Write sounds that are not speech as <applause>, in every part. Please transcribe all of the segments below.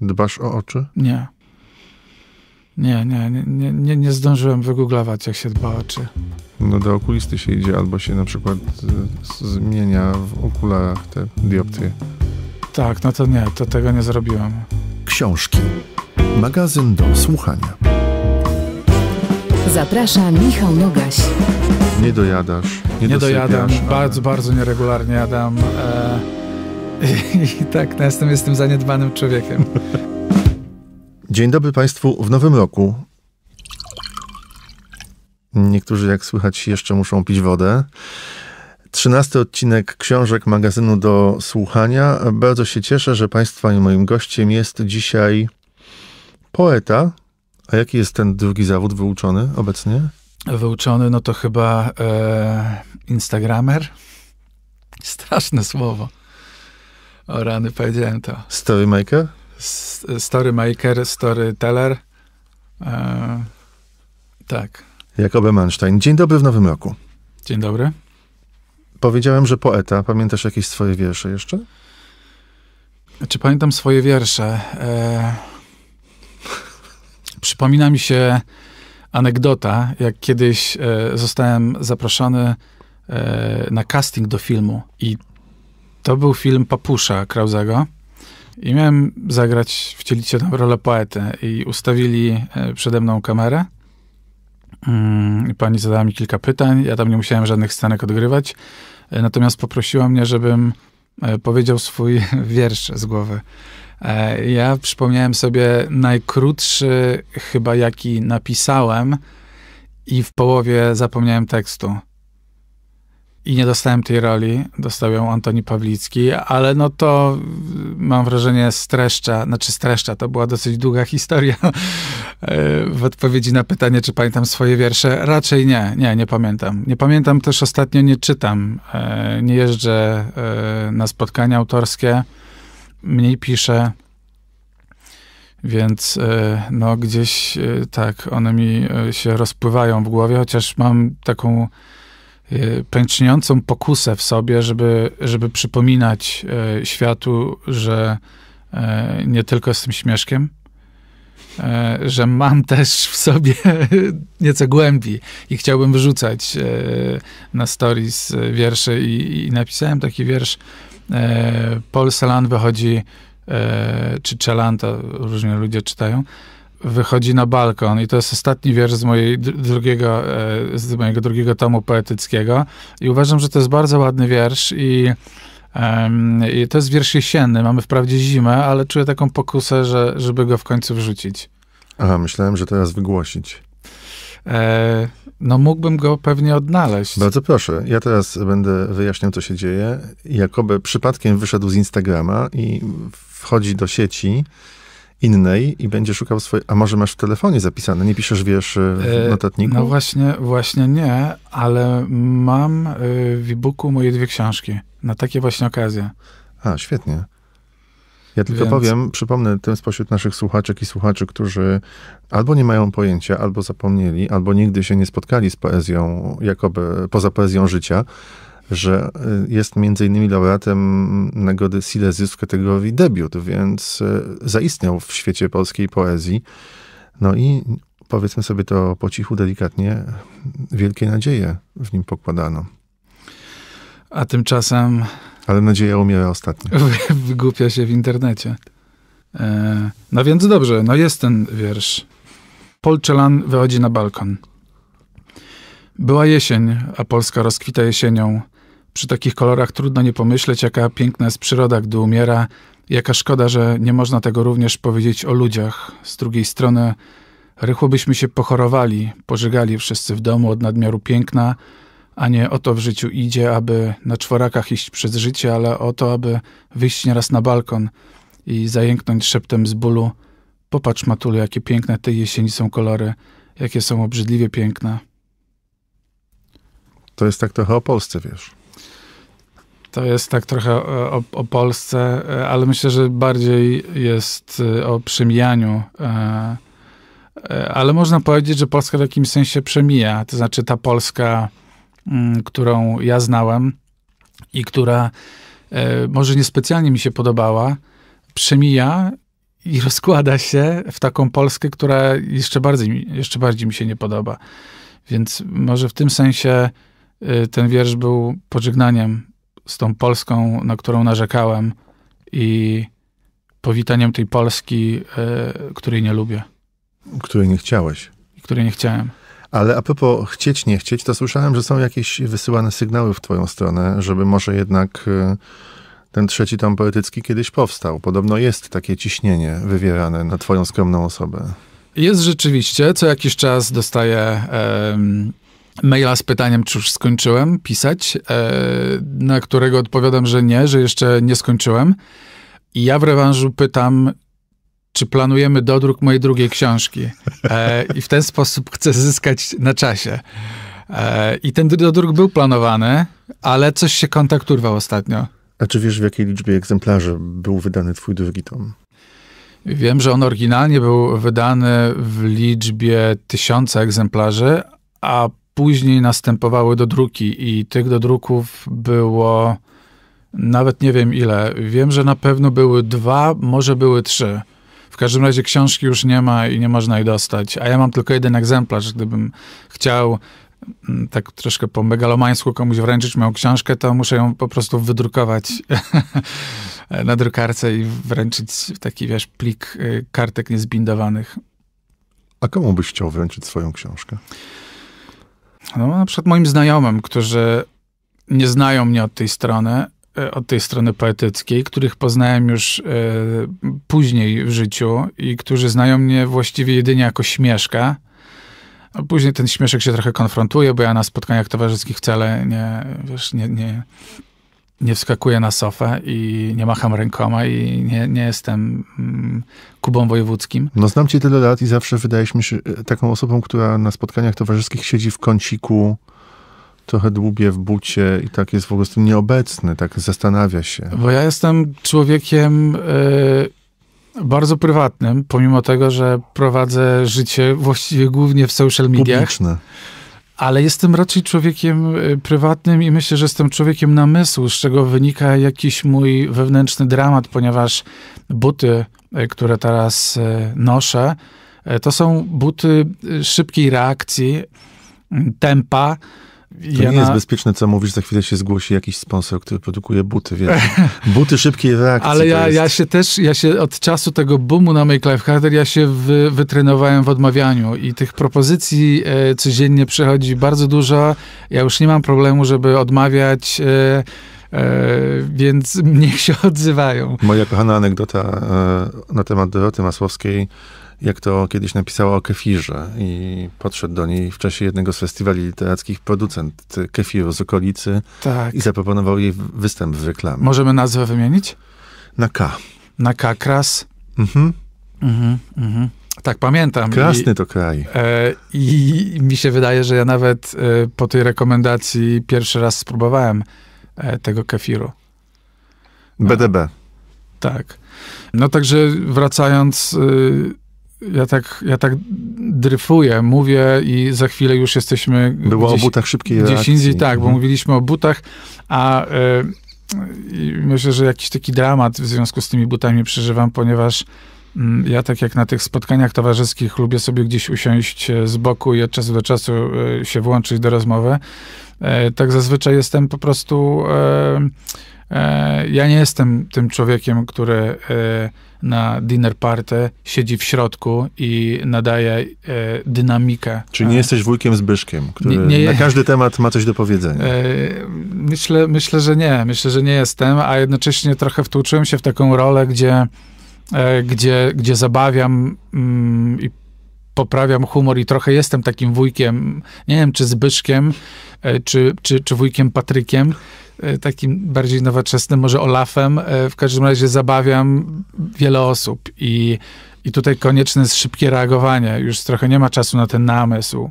Dbasz o oczy? Nie. Nie, nie, nie, nie, nie zdążyłem wygooglować, jak się dba o oczy. No do okulisty się idzie, albo się na przykład y, zmienia w okularach te dioptrie. Tak, no to nie, to tego nie zrobiłem. Książki. Magazyn do słuchania. Zaprasza Michał Nogaś. Nie dojadasz. Nie, nie dojadam. Ale... Bardzo, bardzo nieregularnie jadam. E <laughs> I, tak, no, jestem, jestem zaniedbanym człowiekiem. Dzień dobry Państwu w nowym roku. Niektórzy, jak słychać, jeszcze muszą pić wodę. Trzynasty odcinek książek magazynu do słuchania. Bardzo się cieszę, że Państwa i moim gościem jest dzisiaj poeta. A jaki jest ten drugi zawód wyuczony obecnie? Wyuczony, no to chyba e, Instagramer. Straszne słowo. O rany, powiedziałem to. Storymaker? S storymaker, storyteller. E, tak. Jakob Manstein. Dzień dobry w Nowym Roku. Dzień dobry. Powiedziałem, że poeta. Pamiętasz jakieś swoje wiersze jeszcze? Czy pamiętam swoje wiersze? E... Przypomina mi się anegdota, jak kiedyś e, zostałem zaproszony e, na casting do filmu i to był film Papusza Krauzego. I miałem zagrać, wcielić się tam rolę poetę. I ustawili e, przede mną kamerę. Mm, I pani zadała mi kilka pytań. Ja tam nie musiałem żadnych scenek odgrywać. E, natomiast poprosiła mnie, żebym e, powiedział swój <laughs> wiersz z głowy. Ja przypomniałem sobie najkrótszy, chyba jaki napisałem, i w połowie zapomniałem tekstu i nie dostałem tej roli, dostał ją Antoni Pawlicki, ale no to mm, mam wrażenie streszcza, znaczy streszcza, to była dosyć długa <laughs> historia e, w odpowiedzi na pytanie, czy pamiętam swoje wiersze. Raczej nie, nie, nie pamiętam. Nie pamiętam też ostatnio, nie czytam, e, nie jeżdżę e, na spotkania autorskie, mniej piszę. Więc no gdzieś tak, one mi się rozpływają w głowie, chociaż mam taką Y, pęczniącą pokusę w sobie, żeby, żeby przypominać y, światu, że y, nie tylko jestem śmieszkiem, że mam też w sobie <laughs> nieco głębi i chciałbym wyrzucać na stories wiersze i, i napisałem taki wiersz Paul Celan wychodzi, czy Celan, to różnie ludzie czytają, wychodzi na balkon i to jest ostatni wiersz z, mojej drugiego, e, z mojego drugiego tomu poetyckiego i uważam, że to jest bardzo ładny wiersz i, um, i to jest wiersz jesienny, mamy wprawdzie zimę, ale czuję taką pokusę, że, żeby go w końcu wrzucić. Aha, myślałem, że teraz wygłosić. E, no mógłbym go pewnie odnaleźć. Bardzo proszę. Ja teraz będę wyjaśniał, co się dzieje. Jakoby przypadkiem wyszedł z Instagrama i wchodzi do sieci innej i będzie szukał swojej... A może masz w telefonie zapisane? Nie piszesz wiesz, e, w e, notatniku? No właśnie, właśnie nie, ale mam e, w e-booku moje dwie książki na takie właśnie okazje. A, świetnie. Ja tylko Więc... powiem, przypomnę tym spośród naszych słuchaczek i słuchaczy, którzy albo nie mają pojęcia, albo zapomnieli, albo nigdy się nie spotkali z poezją, jakoby poza poezją życia, że y, jest między innymi laureatem nagrody Silesius w kategorii debiut, więc y, zaistniał w świecie polskiej poezji. No i powiedzmy sobie to po cichu, delikatnie, wielkie nadzieje w nim pokładano. A tymczasem... Ale nadzieja umiera ostatnio. <laughs> Wygłupia się w internecie. E, no więc dobrze, no jest ten wiersz. Paul Celan wychodzi na balkon. Była jesień, a Polska rozkwita jesienią. Przy takich kolorach trudno nie pomyśleć, jaka piękna jest przyroda, gdy umiera, jaka szkoda, że nie można tego również powiedzieć o ludziach. Z drugiej strony, rychło byśmy się pochorowali, pożegali wszyscy w domu od nadmiaru piękna, a nie o to w życiu idzie, aby na czworakach iść przez życie, ale o to, aby wyjść nieraz na balkon i zajęknąć szeptem z bólu. Popatrz, Matulu, jakie piękne tej jesieni są kolory, jakie są obrzydliwie piękne. To jest tak trochę o Polsce, wiesz. To jest tak trochę e, o, o, Polsce, e, ale myślę, że bardziej jest e, o przemijaniu. Ale można powiedzieć, że Polska w jakimś sensie przemija. To znaczy ta Polska, mm, którą ja znałem i która może niespecjalnie mi się podobała, przemija i <laughs> rozkłada się w taką Polskę, która jeszcze, bardziej, jeszcze bardziej mi się nie podoba. Więc może w tym sensie ten wiersz był pożegnaniem z tą Polską, na którą narzekałem i powitaniem tej Polski, e, której nie lubię. Której nie chciałeś. której nie chciałem. Ale a propos chcieć, nie chcieć, to słyszałem, że są jakieś wysyłane sygnały w twoją stronę, żeby może jednak e, ten trzeci tom poetycki kiedyś powstał. Podobno jest takie ciśnienie wywierane na twoją skromną osobę. Jest rzeczywiście. Co jakiś czas dostaję maila z pytaniem, czy już skończyłem pisać, e, na którego odpowiadam, że nie, że jeszcze nie skończyłem. I ja w rewanżu pytam, czy planujemy dodruk mojej drugiej książki. E, I w ten sposób chcę zyskać na czasie. E, I ten dodruk był planowany, ale coś się kontakt urwał ostatnio. A czy wiesz, w jakiej liczbie egzemplarzy był wydany twój drugi tom? Wiem, że on oryginalnie był wydany w liczbie tysiąca egzemplarzy, a Później następowały do druki i tych druków było nawet nie wiem ile. Wiem, że na pewno były dwa, może były trzy. W każdym razie książki już nie ma i nie można jej dostać. A ja mam tylko jeden egzemplarz. Gdybym chciał mm, tak troszkę po megalomańsku komuś wręczyć moją książkę, to muszę ją po prostu wydrukować <laughs> na drukarce i wręczyć taki, wiesz, plik y, kartek niezbindowanych. A komu byś chciał wręczyć swoją książkę? No, na przykład moim znajomym, którzy nie znają mnie od tej strony, e, od tej strony poetyckiej, których poznałem już e, później w życiu i którzy znają mnie właściwie jedynie jako śmieszka. później ten śmieszek się trochę konfrontuje, bo ja na spotkaniach towarzyskich wcale nie, wiesz, nie, nie, nie wskakuję na sofę i nie macham rękoma i nie, nie jestem mm, Kubą Wojewódzkim. No znam cię tyle lat i zawsze wydajesz mi się e, taką osobą, która na spotkaniach towarzyskich siedzi w kąciku, trochę dłubie w bucie i tak jest w ogóle nieobecny, tak zastanawia się. Bo ja jestem człowiekiem e, bardzo prywatnym, pomimo tego, że prowadzę życie właściwie głównie w social mediach. Publiczne ale jestem raczej człowiekiem y, prywatnym i myślę, że jestem człowiekiem namysłu, z czego wynika jakiś mój wewnętrzny dramat, ponieważ buty, y, które teraz y, noszę, to są buty szybkiej reakcji, tempa, to ja nie na... jest bezpieczne, co mówisz, za chwilę się zgłosi jakiś sponsor, który produkuje buty, wiesz. <laughs> Buty szybkiej reakcji. Ale ja, ja się też, ja się od czasu tego boomu na Make Life Harder, ja się wy, wytrenowałem w odmawianiu i tych propozycji e, codziennie przychodzi bardzo dużo. Ja już nie mam problemu, żeby odmawiać... E, e więc <laughs> niech się odzywają. Moja kochana anegdota e, na temat Doroty Masłowskiej jak to kiedyś napisała o kefirze i podszedł do niej w czasie jednego z festiwali literackich producent kefiru z okolicy tak. i zaproponował jej występ w reklamie. Możemy nazwę wymienić? Na K. Na K, Kras? Mhm. Mhm, mhm. Tak, pamiętam. Krasny I, to kraj. E, I mi się wydaje, że ja nawet e, po tej rekomendacji pierwszy raz spróbowałem e, tego kefiru. BDB. No. Tak. No także wracając y, ja tak, ja tak dryfuję, mówię i za chwilę już jesteśmy... Było gdzieś, o butach szybkiej gdzieś reakcji. indziej, tak, mhm. bo mówiliśmy o butach, a y, myślę, że jakiś taki dramat w związku z tymi butami przeżywam, ponieważ y, ja tak jak na tych spotkaniach towarzyskich lubię sobie gdzieś usiąść e, z boku i od czasu do czasu y, się włączyć do rozmowy. Tak zazwyczaj jestem po prostu... E, ja nie jestem tym człowiekiem, który e, na dinner party siedzi w środku i nadaje e, dynamikę. Czyli nie jesteś wujkiem Zbyszkiem, który nie, nie, na każdy temat ma coś do powiedzenia. Myślę, myślę, że nie. Myślę, że nie jestem, a jednocześnie trochę wtłuczyłem się w taką rolę, gdzie, gdzie, gdzie zabawiam mm, i poprawiam humor i trochę jestem takim wujkiem, nie wiem, czy Zbyszkiem, e, czy, czy, czy wujkiem Patrykiem, e, takim bardziej nowoczesnym, może Olafem. E, w każdym razie zabawiam wiele osób i, i tutaj konieczne jest szybkie reagowanie. Już trochę nie ma czasu na ten namysł.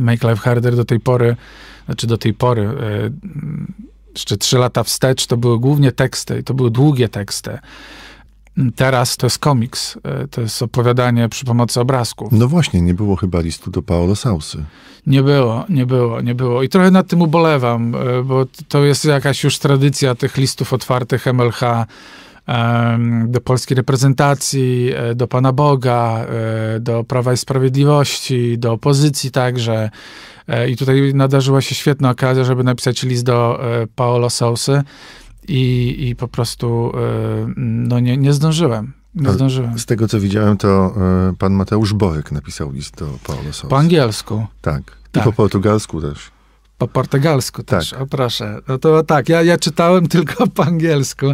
Make Life Harder do tej pory, znaczy do tej pory, jeszcze trzy lata wstecz, to były głównie teksty i to były długie teksty Teraz to jest komiks, e, to jest opowiadanie przy pomocy obrazków. No właśnie, nie było chyba listu do Paolo Sausy. Nie było, nie było, nie było. I trochę nad tym ubolewam, e, bo to jest jakaś już tradycja tych listów otwartych MLH do polskiej reprezentacji, e, do Pana Boga, do Prawa i Sprawiedliwości, do opozycji także. I tutaj nadarzyła się świetna okazja, żeby napisać list do Paolo Sausy i, i po prostu y, no nie, nie zdążyłem. Nie zdążyłem. Z tego, co widziałem, to y, pan Mateusz Borek napisał list do Paulo Sousa. Po angielsku. Tak. I tak. po portugalsku też. Po portugalsku tak. też, o proszę. No to tak, ja, ja czytałem <laughs> tylko po angielsku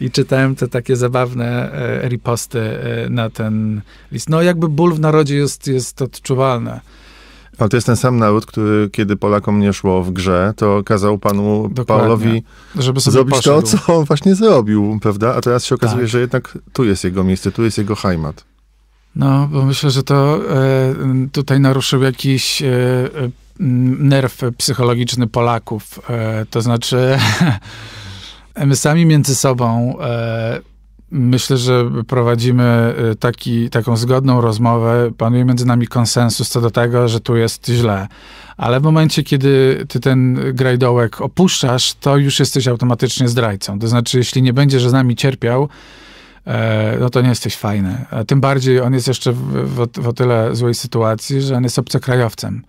i czytałem te takie zabawne e, riposty e, na ten list. No jakby ból w narodzie jest, jest odczuwalny. Ale to jest ten sam naród, który kiedy Polakom nie szło w grze, to kazał panu Dokładnie. Paulowi Żeby sobie zrobić poszedł. to, co on właśnie zrobił, prawda? A teraz się okazuje, tak. że jednak tu jest jego miejsce, tu jest jego heimat. No, bo myślę, że to e, tutaj naruszył jakiś e, e nerw psychologiczny Polaków. E, to znaczy, <laughs> my sami między sobą e, Myślę, że prowadzimy y, taki, taką zgodną rozmowę. Panuje między nami konsensus co do tego, że tu jest źle. Ale w momencie, kiedy ty ten grajdołek opuszczasz, to już jesteś automatycznie zdrajcą. To znaczy, jeśli nie będziesz z nami cierpiał, e, no to nie jesteś fajny. A tym bardziej on jest jeszcze w, w, w o tyle złej sytuacji, że on jest obcokrajowcem.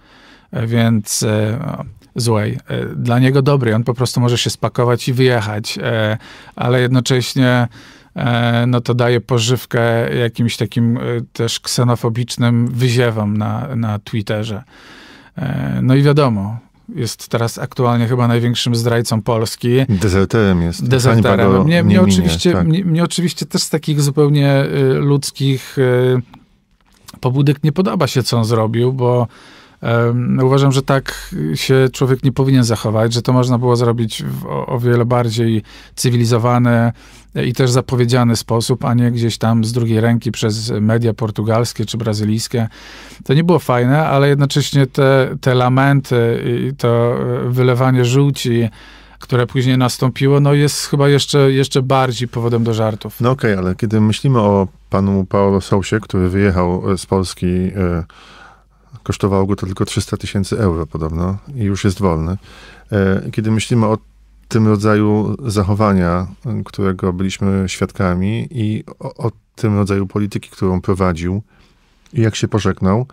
E, więc e, no, złej. Dla niego dobry. On po prostu może się spakować i wyjechać, ale jednocześnie E, no to daje pożywkę jakimś takim e, też ksenofobicznym wyziewom na, na Twitterze. E, no i wiadomo, jest teraz aktualnie chyba największym zdrajcą Polski. Dezerterem jest. Dezerterem. Mnie, mnie, oczywiście, tak. mnie, mnie, oczywiście też z takich zupełnie ludzkich pobudek nie podoba się, co on zrobił, bo no uważam, że tak się człowiek nie powinien zachować, że to można było zrobić w o, wiele bardziej cywilizowany i też zapowiedziany sposób, a nie gdzieś tam z drugiej ręki przez media portugalskie czy brazylijskie. To nie było fajne, ale jednocześnie te, te lamenty i to e, wylewanie żółci które później nastąpiło, no jest chyba jeszcze, jeszcze bardziej powodem do żartów. No okej, okay, ale kiedy myślimy o panu Paulo Sousie, który wyjechał e, z Polski e, Kosztowało go to tylko 300 tysięcy euro podobno i już jest wolny. E, kiedy myślimy o tym rodzaju zachowania, którego byliśmy świadkami i o, o tym rodzaju polityki, którą prowadził i jak się pożegnał,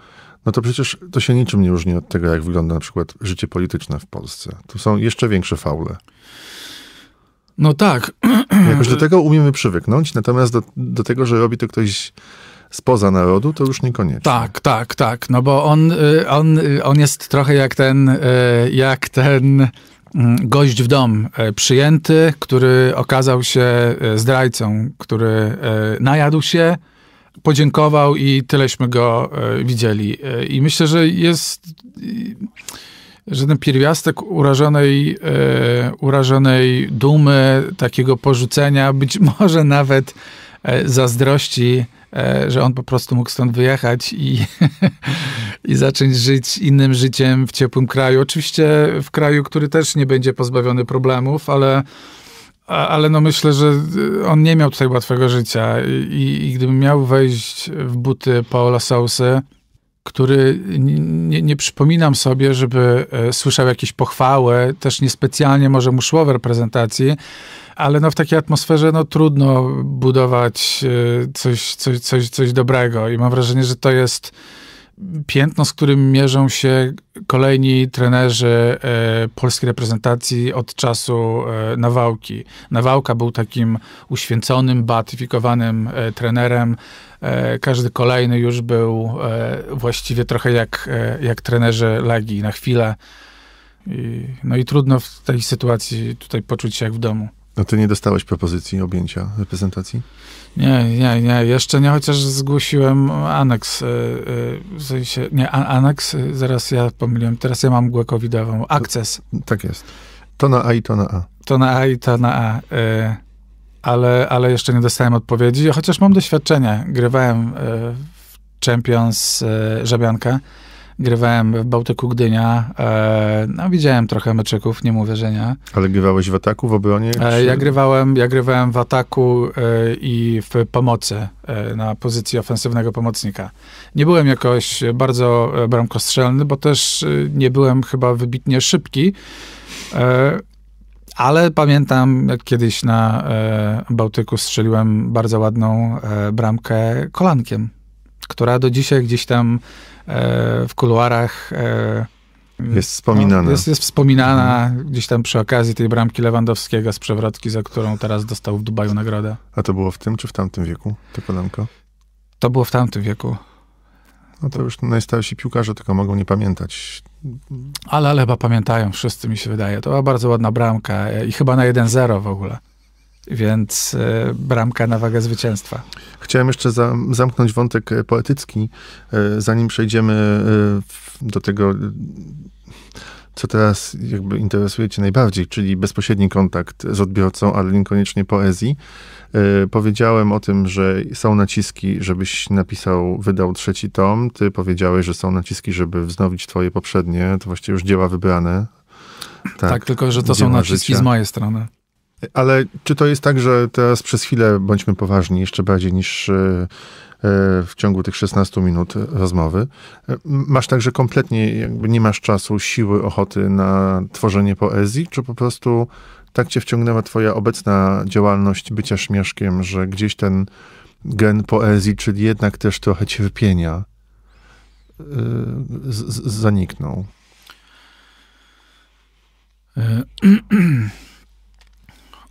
no to przecież to się niczym nie różni od tego, jak wygląda na przykład życie polityczne w Polsce. Tu są jeszcze większe faule. No tak. Jakoś do tego umiemy przywyknąć, natomiast do, do tego, że robi to ktoś spoza narodu, to już niekoniecznie. Tak, tak, tak. No bo on, y, on, y, on jest trochę jak ten, y, jak ten mm, gość w dom przyjęty, który okazał się zdrajcą, który najadł się, podziękował i tyleśmy go widzieli. I myślę, że jest że ten pierwiastek urażonej, urażonej dumy, takiego porzucenia, być <laughs> może nawet zazdrości E, że on po prostu mógł stąd wyjechać i, <laughs> i zacząć żyć innym życiem w ciepłym kraju. Oczywiście w kraju, który też nie będzie pozbawiony problemów, ale, ale no myślę, że e, on nie miał tutaj łatwego życia i, i gdyby miał wejść w buty Paola Sausy, który nie, nie, przypominam sobie, żeby e, słyszał jakieś pochwały, też niespecjalnie może mu szło w reprezentacji, ale no w takiej atmosferze no trudno budować e, coś, coś, coś, coś dobrego i mam wrażenie, że to jest piętno, z którym mierzą się kolejni trenerzy e, polskiej reprezentacji od czasu e, Nawałki. Nawałka był takim uświęconym, beatyfikowanym trenerem. Każdy kolejny już był właściwie trochę jak, jak trenerzy Legii na chwilę. I, no i trudno w tej sytuacji tutaj poczuć się jak w domu. No ty nie dostałeś propozycji objęcia reprezentacji? Nie, nie, nie. Jeszcze nie, chociaż zgłosiłem aneks. E, e, w sensie, nie, aneks, e, zaraz ja pomyliłem. Teraz ja mam mgłę covidową. Akces. No, tak jest. To na A i to na A. To na A i to na A. Ale, ale jeszcze nie dostałem odpowiedzi, chociaż mam doświadczenie. Grywałem w Champions Żabianka grywałem w Bałtyku Gdynia, e, no widziałem trochę meczeków, nie mówię, że nie. Ale grywałeś w ataku, w obronie? E, ja, grywałem, ja grywałem w ataku e, i w pomocy e, na pozycji ofensywnego pomocnika. Nie byłem jakoś bardzo e, bramkostrzelny, bo też e, nie byłem chyba wybitnie szybki, ale pamiętam, jak kiedyś na Bałtyku strzeliłem bardzo ładną bramkę kolankiem która do dzisiaj gdzieś tam e, w kuluarach e, jest no, wspominana. No, jest, jest wspominana mhm. gdzieś tam przy okazji tej bramki Lewandowskiego z przewrotki, za którą teraz dostał w Dubaju nagrodę. A to było w tym czy w tamtym wieku, to kolanko? To było w tamtym wieku. No to już najstarsi piłkarze tylko mogą nie pamiętać. Ale, ale chyba pamiętają wszyscy, mi się wydaje. To była bardzo ładna bramka i chyba na 1-0 w ogóle. Więc e, bramka na wagę zwycięstwa. Chciałem jeszcze zamknąć wątek e, poetycki, e, zanim przejdziemy do tego co teraz jakby interesuje Cię najbardziej, czyli bezpośredni kontakt z odbiorcą, ale niekoniecznie poezji. powiedziałem o tym, że są naciski, żebyś napisał, wydał trzeci tom. Ty powiedziałeś, że są naciski, żeby wznowić Twoje poprzednie, to właściwie już dzieła wybrane. Tak, tak tylko że to są naciski życia. z mojej strony. Ale czy to jest tak, że teraz przez chwilę bądźmy poważni, jeszcze bardziej niż e, e, w ciągu tych 16 minut rozmowy, e, masz także kompletnie, jakby nie masz czasu, siły, ochoty na tworzenie poezji, czy po prostu tak cię wciągnęła twoja obecna działalność bycia śmieszkiem, że gdzieś ten gen poezji, czyli jednak też trochę cię wypienia, zaniknął? <clears throat>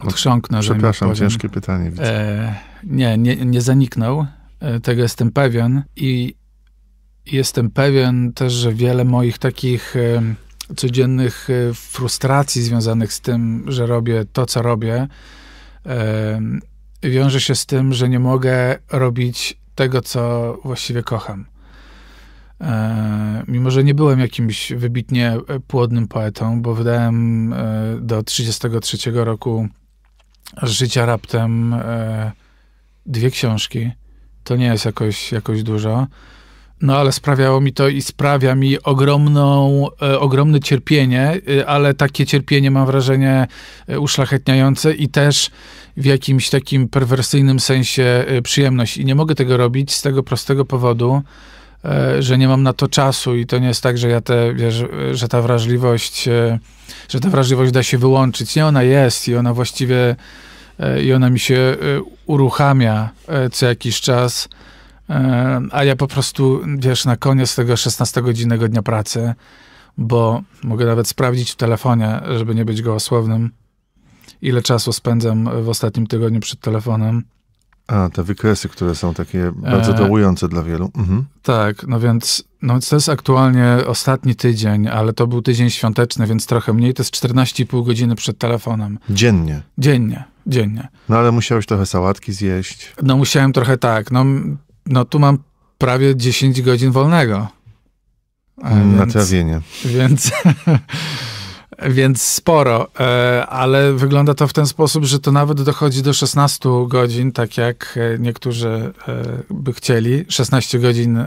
Odchrząknął. Przepraszam, ciężkie pytanie. E, nie, nie, nie zaniknął. E, tego jestem pewien. I jestem pewien też, że wiele moich takich e, codziennych e, frustracji związanych z tym, że robię to, co robię, e, wiąże się z tym, że nie mogę robić tego, co właściwie kocham. E, mimo, że nie byłem jakimś wybitnie płodnym poetą, bo wydałem do 33 roku życia raptem e, dwie książki. To nie jest jakoś, jakoś dużo. No ale sprawiało mi to i sprawia mi ogromną, e, ogromne cierpienie, e, ale takie cierpienie mam wrażenie e, uszlachetniające i też w jakimś takim perwersyjnym sensie e, przyjemność. I nie mogę tego robić z tego prostego powodu, E, że nie mam na to czasu i to nie jest tak, że ja te, wiesz, że ta wrażliwość, e, że ta wrażliwość da się wyłączyć. Nie, ona jest i ona właściwie, e, i ona mi się uruchamia co jakiś czas, a ja po prostu, wiesz, na koniec tego 16-godzinnego dnia pracy, bo mogę nawet sprawdzić w telefonie, żeby nie być gołosłownym, ile czasu spędzam w ostatnim tygodniu przed telefonem. A, te wykresy, które są takie bardzo dołujące e, dla wielu. Mhm. Tak, no więc no to jest aktualnie ostatni tydzień, ale to był tydzień świąteczny, więc trochę mniej, to jest 14,5 godziny przed telefonem. Dziennie? Dziennie, dziennie. No ale musiałeś trochę sałatki zjeść. No musiałem trochę tak, no, no tu mam prawie 10 godzin wolnego. A Na więc, trawienie. Więc... <laughs> więc sporo, e, ale wygląda to w ten sposób, że to nawet dochodzi do 16 godzin, tak jak e, niektórzy e, by chcieli. 16 godzin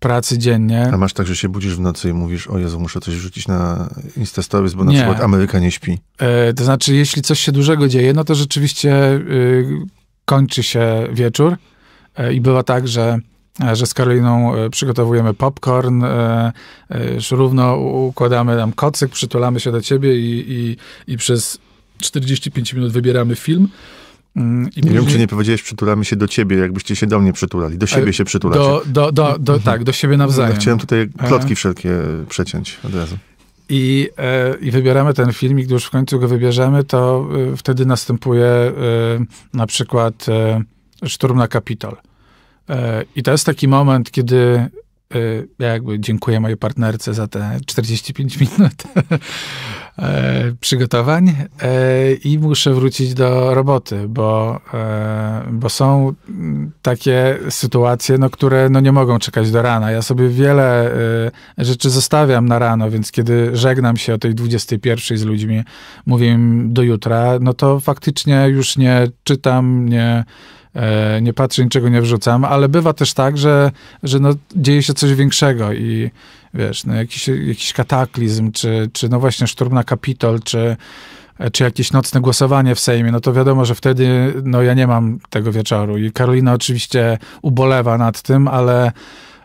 pracy dziennie. A masz tak, że się budzisz w nocy i mówisz, o Jezu, muszę coś rzucić na Instastories, bo na nie. przykład Ameryka nie śpi. to znaczy, jeśli coś się dużego dzieje, no to rzeczywiście y, kończy się wieczór i bywa tak, że E, że z Karoliną e, przygotowujemy popcorn, e, już równo układamy nam kocyk, przytulamy się do ciebie i, i, i przez 45 minut wybieramy film. Mm, I nie wiem, czy nie powiedziałeś, przytulamy się do ciebie, jakbyście się do mnie przytulali. Do siebie się przytulacie. Do, do, do, do mhm. Tak, do siebie no, nawzajem. chciałem tutaj plotki wszelkie przeciąć od razu. I, I wybieramy ten filmik, gdy już w końcu go wybierzemy, to wtedy następuje na przykład szturm na Kapitol. E, I to jest taki moment, kiedy e, ja jakby dziękuję mojej partnerce za te 45 minut <laughs> e, przygotowań i muszę wrócić do roboty, bo, bo są takie sytuacje, no, które no, nie mogą czekać do rana. Ja sobie wiele rzeczy zostawiam na rano, więc kiedy żegnam się o tej 21 z ludźmi, mówię im do jutra, no to faktycznie już nie czytam, nie E, nie patrzę, niczego nie wrzucam, ale bywa też tak, że, że no, dzieje się coś większego i wiesz, no, jakiś, jakiś kataklizm, czy, czy no właśnie szturm na Kapitol, czy, czy jakieś nocne głosowanie w Sejmie, no to wiadomo, że wtedy no ja nie mam tego wieczoru i Karolina oczywiście ubolewa nad tym, ale,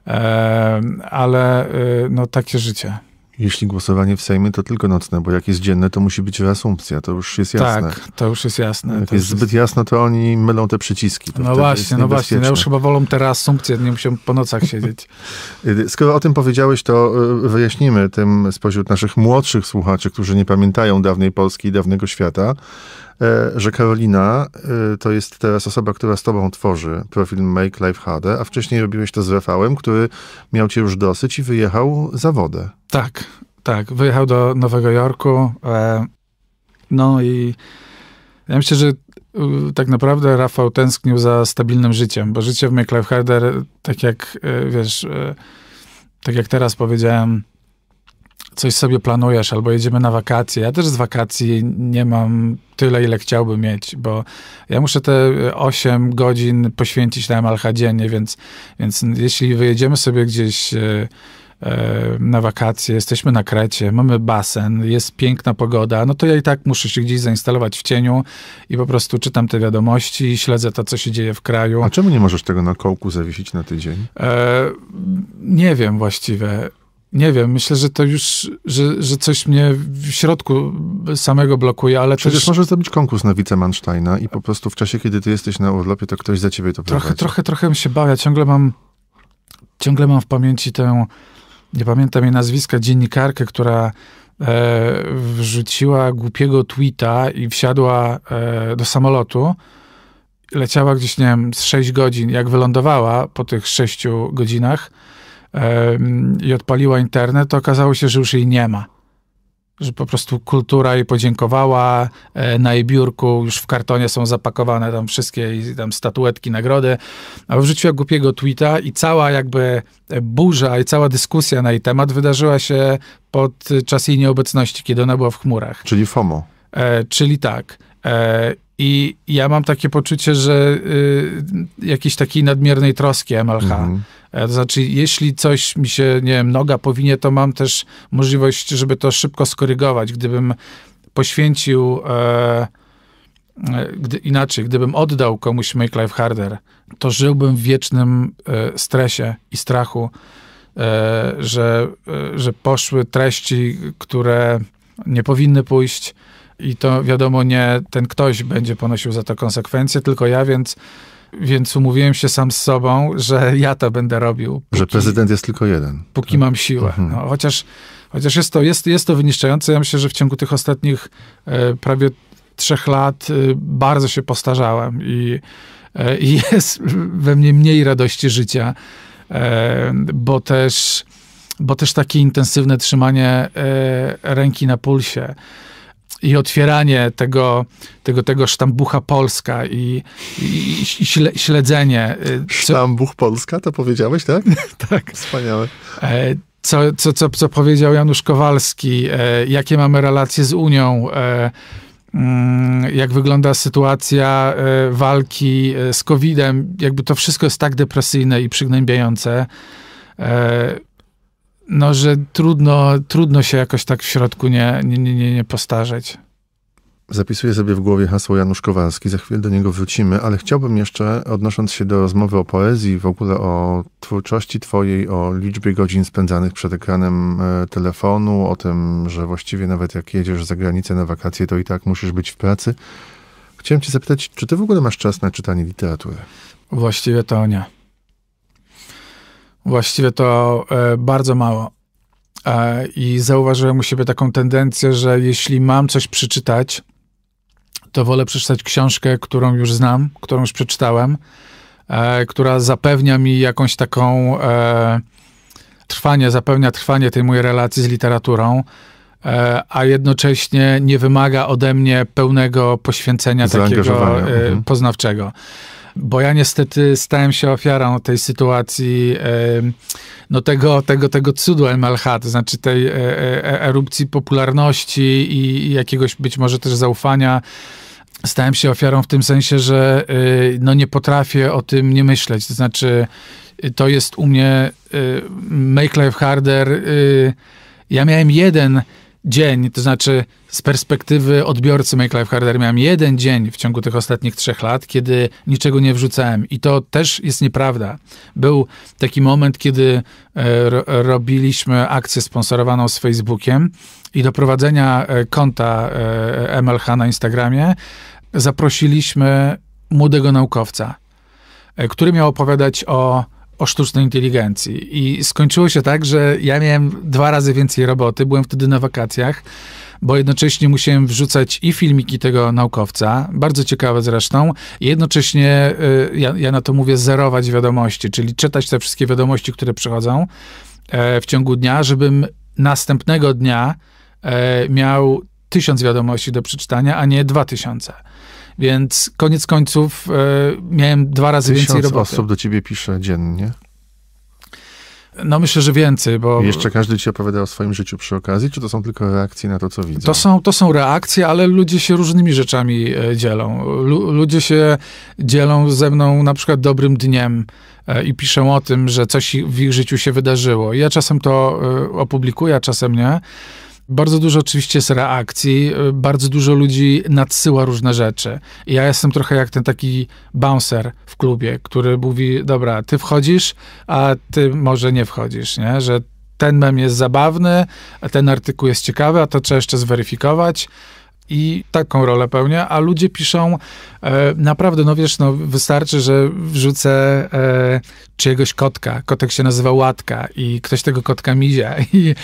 e, ale e, no takie życie. Jeśli głosowanie w Sejmie, to tylko nocne, bo jak jest dzienne, to musi być reasumpcja, to już jest jasne. Tak, to już jest jasne. Jak jest, zbyt jest... jasno, to oni mylą te przyciski. No właśnie, no właśnie, no już chyba wolą te reasumpcje, nie muszą po nocach siedzieć. <laughs> Y, skoro o tym powiedziałeś, to y, wyjaśnimy tym spośród naszych młodszych słuchaczy, którzy nie pamiętają dawnej Polski i dawnego świata, E, że Karolina e, to jest teraz osoba, która z tobą tworzy profil Make Life Harder, a wcześniej robiłeś to z Rafałem, który miał cię już dosyć i wyjechał za wodę. Tak, tak. Wyjechał do Nowego Jorku. E, no i ja myślę, że tak naprawdę Rafał tęsknił za stabilnym życiem, bo życie w Make Life Harder, tak jak wiesz, tak jak teraz powiedziałem, coś sobie planujesz albo jedziemy na wakacje. Ja też z wakacji nie mam tyle, ile chciałbym mieć, bo ja muszę te 8 e, godzin poświęcić na MLH dziennie, więc, więc jeśli wyjedziemy sobie gdzieś e, e, na wakacje, jesteśmy na Krecie, mamy basen, jest piękna pogoda, no to ja i tak muszę się gdzieś zainstalować w cieniu i po prostu czytam te wiadomości i śledzę to, co się dzieje w kraju. A czemu nie możesz tego na kołku zawiesić na tydzień? E, nie wiem właściwie. Nie wiem, myślę, że to już, że, że coś mnie w środku samego blokuje, ale Przecież też... możesz zrobić konkurs na wice i po prostu w czasie, kiedy ty jesteś na urlopie, to ktoś za ciebie to trochę, Trochę, trochę się bawia. Ciągle mam, ciągle mam w pamięci tę, nie pamiętam jej nazwiska, dziennikarkę, która e, wrzuciła głupiego tweeta i wsiadła e, do samolotu leciała gdzieś, nie wiem, z 6 godzin. Jak wylądowała po tych 6 godzinach, i odpaliła internet, to okazało się, że już jej nie ma. Że po prostu kultura jej podziękowała, e, na jej biurku już w kartonie są zapakowane tam wszystkie tam statuetki, nagrody, a wrzuciła głupiego tweeta i cała jakby e, burza i cała dyskusja na jej temat wydarzyła się podczas jej nieobecności, kiedy ona była w chmurach. Czyli FOMO. E, czyli tak. E, i ja mam takie poczucie, że y, jakiejś takiej nadmiernej troski MLH. Mhm. E, to znaczy, jeśli coś mi się, nie wiem, noga powinie, to mam też możliwość, żeby to szybko skorygować. Gdybym poświęcił, e, e gdy, inaczej, gdybym oddał komuś Make Life Harder, to żyłbym w wiecznym e, stresie i strachu, e, że, e, że poszły treści, które nie powinny pójść i to wiadomo nie ten ktoś będzie ponosił za to konsekwencje, tylko ja, więc więc umówiłem się sam z sobą, że ja to będę robił. Póki, że prezydent jest tylko jeden. Póki tak. mam siłę. Mhm. No, chociaż chociaż jest, to, jest, jest to wyniszczające. Ja myślę, że w ciągu tych ostatnich e, prawie trzech lat e, bardzo się postarzałem i, e, <laughs> jest we mnie mniej radości życia, e, bo też bo też takie intensywne trzymanie e, ręki na pulsie i otwieranie tego, tego, tego sztambucha Polska i, i, i śledzenie. Y, Sztambuch Polska, to powiedziałeś, tak? <laughs> tak. Wspaniałe. E, co, co, co, co powiedział Janusz Kowalski, e, jakie mamy relacje z Unią, e, mm, jak wygląda sytuacja walki z COVID-em, jakby to wszystko jest tak depresyjne i przygnębiające no, że trudno, trudno się jakoś tak w środku nie, nie, nie, nie postarzeć. Zapisuję sobie w głowie hasło Janusz Kowalski, za chwilę do niego wrócimy, ale chciałbym jeszcze, odnosząc się do rozmowy o poezji, w ogóle o twórczości twojej, o liczbie godzin spędzanych przed ekranem e, telefonu, o tym, że właściwie nawet jak jedziesz za granicę na wakacje, to i tak musisz być w pracy. Chciałem cię zapytać, czy ty w ogóle masz czas na czytanie literatury? Właściwie to nie. Właściwie to e, bardzo mało. E, I zauważyłem u siebie taką tendencję, że jeśli mam coś przeczytać, to wolę przeczytać książkę, którą już znam, którą już przeczytałem, e, która zapewnia mi jakąś taką trwanie, zapewnia trwanie tej mojej relacji z literaturą, a jednocześnie nie wymaga ode mnie pełnego poświęcenia takiego mhm. poznawczego bo ja niestety stałem się ofiarą tej sytuacji, no tego, tego, tego cudu MLH, to znaczy tej e, e, e, erupcji popularności i jakiegoś być może też zaufania stałem się ofiarą w tym sensie, że y, no nie potrafię o tym nie myśleć. To znaczy, y, to jest u mnie y, make life harder. Ja miałem jeden dzień, to znaczy z perspektywy odbiorcy Make Life Harder miałem jeden dzień w ciągu tych ostatnich trzech lat, kiedy niczego nie wrzucałem. I to też jest nieprawda. Był taki moment, kiedy e, robiliśmy akcję sponsorowaną z Facebookiem i do prowadzenia e, konta e, MLH na Instagramie zaprosiliśmy młodego naukowca, który miał opowiadać o o sztucznej inteligencji. I skończyło się tak, że ja miałem dwa razy więcej roboty, byłem wtedy na wakacjach, bo jednocześnie musiałem wrzucać i filmiki tego naukowca, bardzo ciekawe zresztą, i jednocześnie, y, ja, ja na to mówię, zerować wiadomości, czyli czytać te wszystkie wiadomości, które przychodzą e, w ciągu dnia, żebym następnego dnia e, miał tysiąc wiadomości do przeczytania, a nie dwa tysiące. Więc koniec końców e, miałem dwa razy Tysiąc więcej roboty. osób do ciebie pisze dziennie? No myślę, że więcej, bo... I jeszcze każdy ci opowiada o swoim życiu przy okazji, czy to są tylko reakcje na to, co widzą? To są, to są reakcje, ale ludzie się różnymi rzeczami e, dzielą. ludzie się dzielą ze mną na przykład dobrym dniem e, i piszą o tym, że coś w ich życiu się wydarzyło. Ja czasem to e, opublikuję, a czasem nie. Bardzo dużo oczywiście jest reakcji, y, bardzo dużo ludzi nadsyła różne rzeczy. ja jestem trochę jak ten taki bouncer w klubie, który mówi, dobra, ty wchodzisz, a ty może nie wchodzisz, nie? Że ten mem jest zabawny, a ten artykuł jest ciekawy, a to trzeba jeszcze zweryfikować i taką rolę pełnia, a ludzie piszą e, naprawdę, no wiesz, no wystarczy, że wrzucę e, czyjegoś kotka, kotek się nazywa Łatka i ktoś tego kotka mizia <laughs> i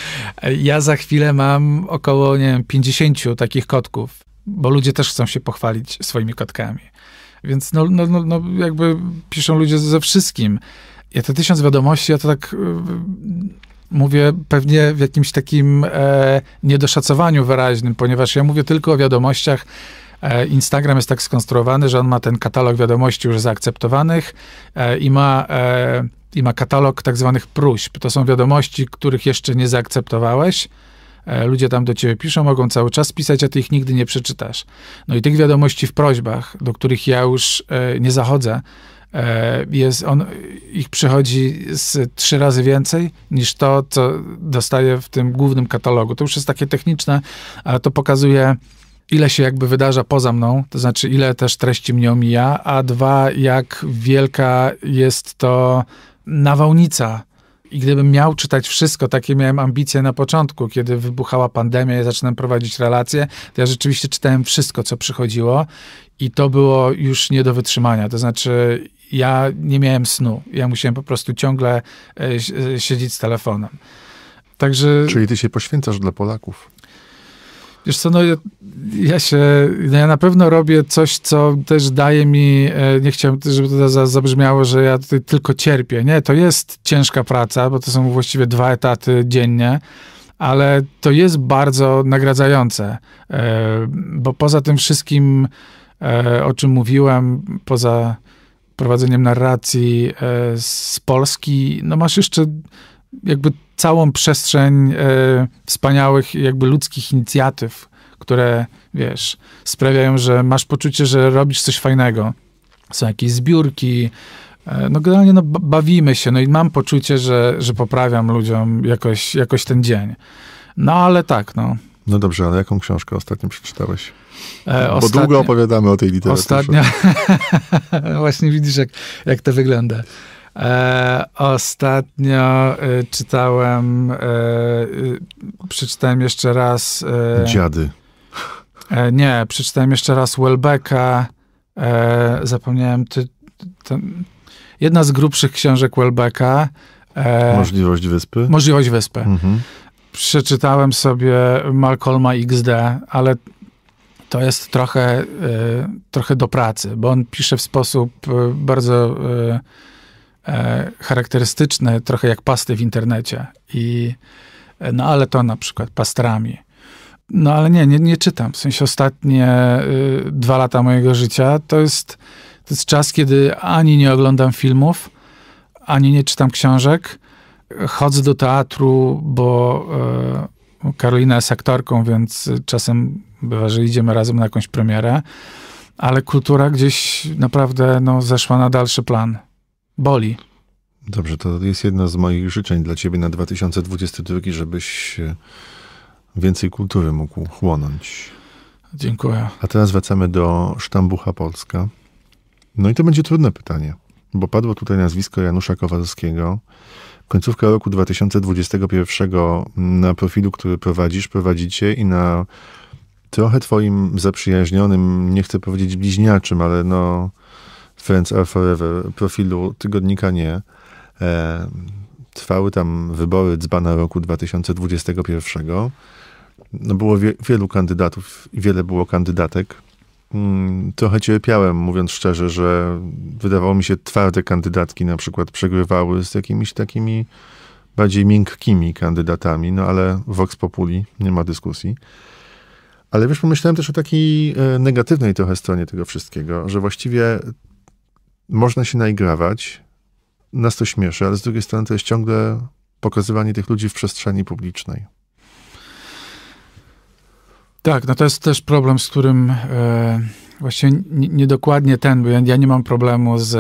e, ja za chwilę mam około, nie wiem, 50 takich kotków, bo ludzie też chcą się pochwalić swoimi kotkami. Więc no, no, no, no jakby piszą ludzie ze wszystkim. Ja te tysiąc wiadomości, ja to tak e, mówię pewnie w jakimś takim e, niedoszacowaniu wyraźnym, ponieważ ja mówię tylko o wiadomościach. E, Instagram jest tak skonstruowany, że on ma ten katalog wiadomości już zaakceptowanych e, i ma e, i ma katalog tak zwanych próśb. To są wiadomości, których jeszcze nie zaakceptowałeś. E, ludzie tam do ciebie piszą, mogą cały czas pisać, a ty ich nigdy nie przeczytasz. No i tych wiadomości w prośbach, do których ja już e, nie zachodzę, E, jest on, ich przychodzi z trzy razy więcej niż to, co dostaje w tym głównym katalogu. To już jest takie techniczne, ale to pokazuje ile się jakby wydarza poza mną, to znaczy ile też treści mnie omija, a dwa, jak wielka jest to nawałnica i gdybym miał czytać wszystko, takie miałem ambicje na początku, kiedy wybuchała pandemia, i zaczynam prowadzić relacje, to ja rzeczywiście czytałem wszystko, co przychodziło i to było już nie do wytrzymania. To znaczy, ja nie miałem snu. Ja musiałem po prostu ciągle e, siedzieć z telefonem. Także... Czyli ty się poświęcasz dla Polaków. Wiesz co, no ja, ja się, no ja na pewno robię coś, co też daje mi, e, nie chciałem, żeby to za, zabrzmiało, że ja tutaj tylko cierpię. Nie, to jest ciężka praca, bo to są właściwie dwa etaty dziennie, ale to jest bardzo nagradzające, e, bo poza tym wszystkim, o czym mówiłem, poza prowadzeniem narracji e, z Polski, no masz jeszcze jakby całą przestrzeń e, wspaniałych jakby ludzkich inicjatyw, które, wiesz, sprawiają, że masz poczucie, że robisz coś fajnego. Są jakieś zbiórki, e, no generalnie no, bawimy się, no i mam poczucie, że, że poprawiam ludziom jakoś, jakoś ten dzień. No ale tak, no. No dobrze, ale jaką książkę ostatnio przeczytałeś? E, Bo ostatnia, długo opowiadamy o tej literaturze. Ostatnia, <laughs> właśnie widzisz, jak, jak to wygląda. E, ostatnio e, czytałem, e, y, przeczytałem jeszcze raz. E, Dziady. E, nie, przeczytałem jeszcze raz Welbecka. zapomniałem, ty, jedna z grubszych książek Welbecka. Możliwość wyspy? Możliwość wyspy. Mhm. Przeczytałem sobie Malcolma XD, ale to jest trochę, e, trochę do pracy, bo on pisze w sposób e, bardzo e, charakterystyczny, trochę jak pasty w internecie. I, no ale to na przykład pastrami. No ale nie, nie, nie czytam. W sensie ostatnie dwa lata mojego życia to jest, to jest czas, kiedy ani nie oglądam filmów, ani nie czytam książek. Chodzę do teatru, bo Karolina jest aktorką, więc czasem Bywa, że idziemy razem na jakąś premierę, ale kultura gdzieś naprawdę no, zeszła na dalszy plan. Boli. Dobrze, to jest jedno z moich życzeń dla ciebie na 2022, żebyś e, więcej kultury mógł chłonąć. Dziękuję. A teraz wracamy do Sztambucha Polska. No i to będzie trudne pytanie, bo padło tutaj nazwisko Janusza Kowalskiego. Końcówka roku 2021 mm, na profilu, który prowadzisz, prowadzicie i na trochę twoim zaprzyjaźnionym, nie chcę powiedzieć bliźniaczym, ale no Friends Are Forever profilu tygodnika nie. E, trwały tam wybory dzbana roku 2021. No było wie, wielu kandydatów i wiele było kandydatek. Hmm, trochę cierpiałem, mówiąc szczerze, że wydawało mi się twarde kandydatki na przykład przegrywały z jakimiś takimi bardziej miękkimi kandydatami, no ale Vox Populi, nie ma dyskusji. Ale wiesz, pomyślałem też o takiej e, negatywnej trochę stronie tego wszystkiego, że właściwie można się naigrawać, nas to śmieszy, ale z drugiej strony to jest ciągle pokazywanie tych ludzi w przestrzeni publicznej. Tak, no to jest też problem, z którym e, właśnie niedokładnie ten, bo ja, ja nie mam problemu z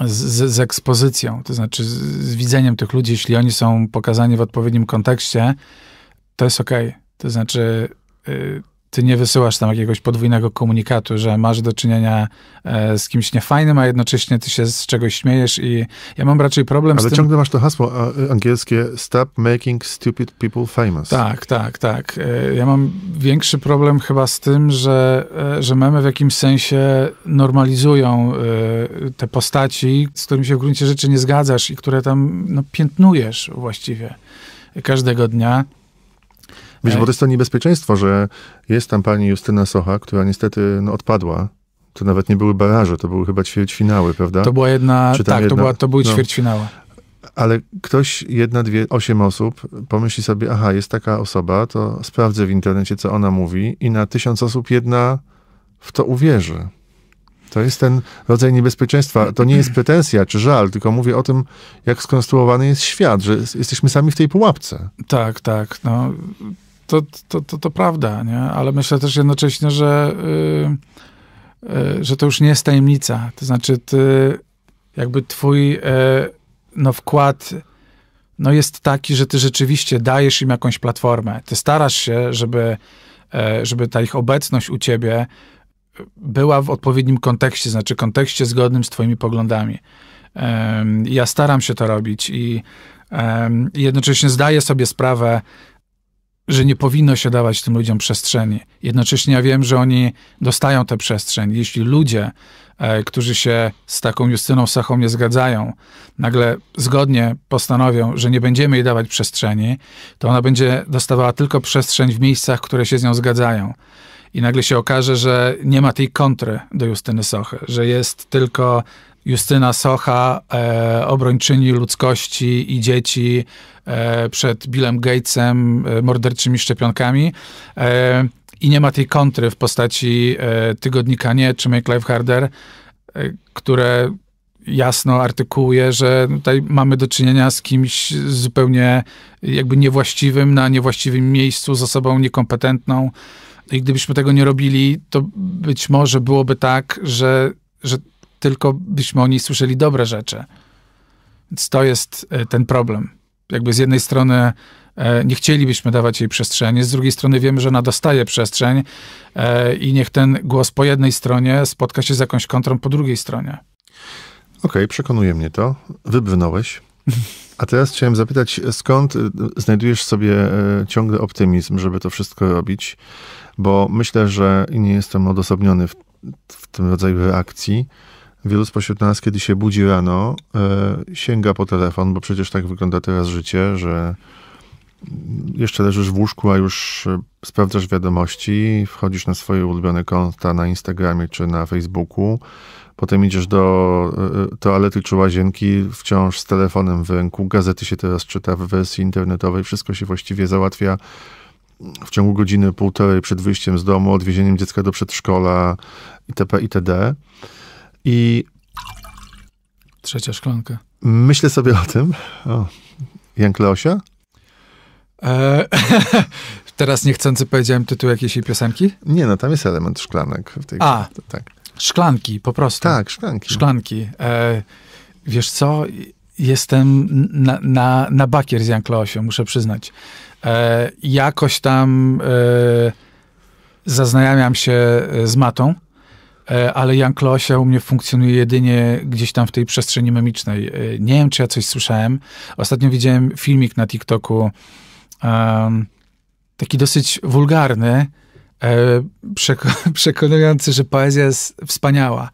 z, z, ekspozycją, to znaczy z, z, widzeniem tych ludzi, jeśli oni są pokazani w odpowiednim kontekście, to jest okej. Okay. To znaczy, Y, ty nie wysyłasz tam jakiegoś podwójnego komunikatu, że masz do czynienia e, z kimś niefajnym, a jednocześnie ty się z czegoś śmiejesz i ja mam raczej problem Ale z tym... Ale ciągle masz to hasło y, angielskie stop making stupid people famous. Tak, tak, tak. E, ja mam większy problem chyba z tym, że, e, że memy w jakimś sensie normalizują te postaci, z którymi się w gruncie rzeczy nie zgadzasz i które tam no, piętnujesz właściwie każdego dnia bo to jest to niebezpieczeństwo, że jest tam pani Justyna Socha, która niestety no, odpadła to nawet nie były baraże, to były chyba ćwierćfinały, prawda? To była jedna, tak, jedna, to, była, to były no, ćwierćfinały. Ale ktoś, jedna, dwie, osiem osób pomyśli sobie, aha, jest taka osoba, to sprawdzę w internecie, co ona mówi i na tysiąc osób jedna w to uwierzy. To jest ten rodzaj niebezpieczeństwa. To nie jest pretensja czy żal, tylko mówię o tym, jak skonstruowany jest świat, że jesteśmy sami w tej pułapce. Tak, tak. No, to, to, to, to prawda, nie? ale myślę też jednocześnie, że, yy, yy, że to już nie jest tajemnica. To znaczy, ty, jakby twój yy, no, wkład no, jest taki, że ty rzeczywiście dajesz im jakąś platformę. Ty starasz się, żeby, e, żeby ta ich obecność u ciebie była w odpowiednim kontekście, znaczy kontekście zgodnym z twoimi poglądami. Ja staram się to robić i jednocześnie zdaję sobie sprawę, że nie powinno się dawać tym ludziom przestrzeni. Jednocześnie ja wiem, że oni dostają tę przestrzeń. Jeśli ludzie, e, którzy się z taką Justyną Sachą nie zgadzają, nagle zgodnie postanowią, że nie będziemy jej dawać przestrzeni, to ona będzie dostawała tylko przestrzeń w miejscach, które się z nią zgadzają. I nagle się okaże, że nie ma tej kontry do Justyny Sochy, że jest tylko Justyna Socha, e, obrończyni ludzkości i dzieci e, przed Billem Gatesem, e, morderczymi szczepionkami. E, I nie ma tej kontry w postaci e, tygodnika Nie czy Make Life Harder, e, które jasno artykułuje, że tutaj mamy do czynienia z kimś zupełnie jakby niewłaściwym, na niewłaściwym miejscu, z osobą niekompetentną. I gdybyśmy tego nie robili, to być może byłoby tak, że, że tylko byśmy o niej słyszeli dobre rzeczy. Więc to jest e, ten problem. Jakby z jednej strony e, nie chcielibyśmy dawać jej przestrzeni, z drugiej strony wiemy, że ona dostaje przestrzeń e, i niech ten głos po jednej stronie spotka się z jakąś kontrą po drugiej stronie. Okej, okay, przekonuje mnie to. Wybrnąłeś. A teraz chciałem zapytać, skąd znajdujesz sobie ciągły optymizm, żeby to wszystko robić? Bo myślę, że nie jestem odosobniony w, w tym rodzaju reakcji. Wielu spośród nas, kiedy się budzi rano, e, sięga po telefon, bo przecież tak wygląda teraz życie, że jeszcze leżysz w łóżku, a już e, sprawdzasz wiadomości, wchodzisz na swoje ulubione konta na Instagramie czy na Facebooku, potem idziesz do e, toalety czy łazienki wciąż z telefonem w ręku, gazety się teraz czyta w wersji internetowej, wszystko się właściwie załatwia w ciągu godziny, półtorej przed wyjściem z domu, odwiezieniem dziecka do przedszkola itp. itd. I. Trzecia szklanka. Myślę sobie o tym. O, Jan Kleosia? E, <laughs> teraz niechcący powiedziałem tytuł jakiejś piosenki? Nie, no tam jest element szklanek w tej A, to, tak. Szklanki, po prostu. Tak, szklanki. Szklanki. E, wiesz co? Jestem na, na, na bakier z Jan Kleosią, muszę przyznać. E, jakoś tam zaznajamiam się z matą. E, ale Jan Klosia u mnie funkcjonuje jedynie gdzieś tam w tej przestrzeni memicznej. E, nie wiem, czy ja coś słyszałem. Ostatnio widziałem filmik na TikToku, um, taki dosyć wulgarny, e, przeko- <laughs> przekonujący, że poezja jest wspaniała.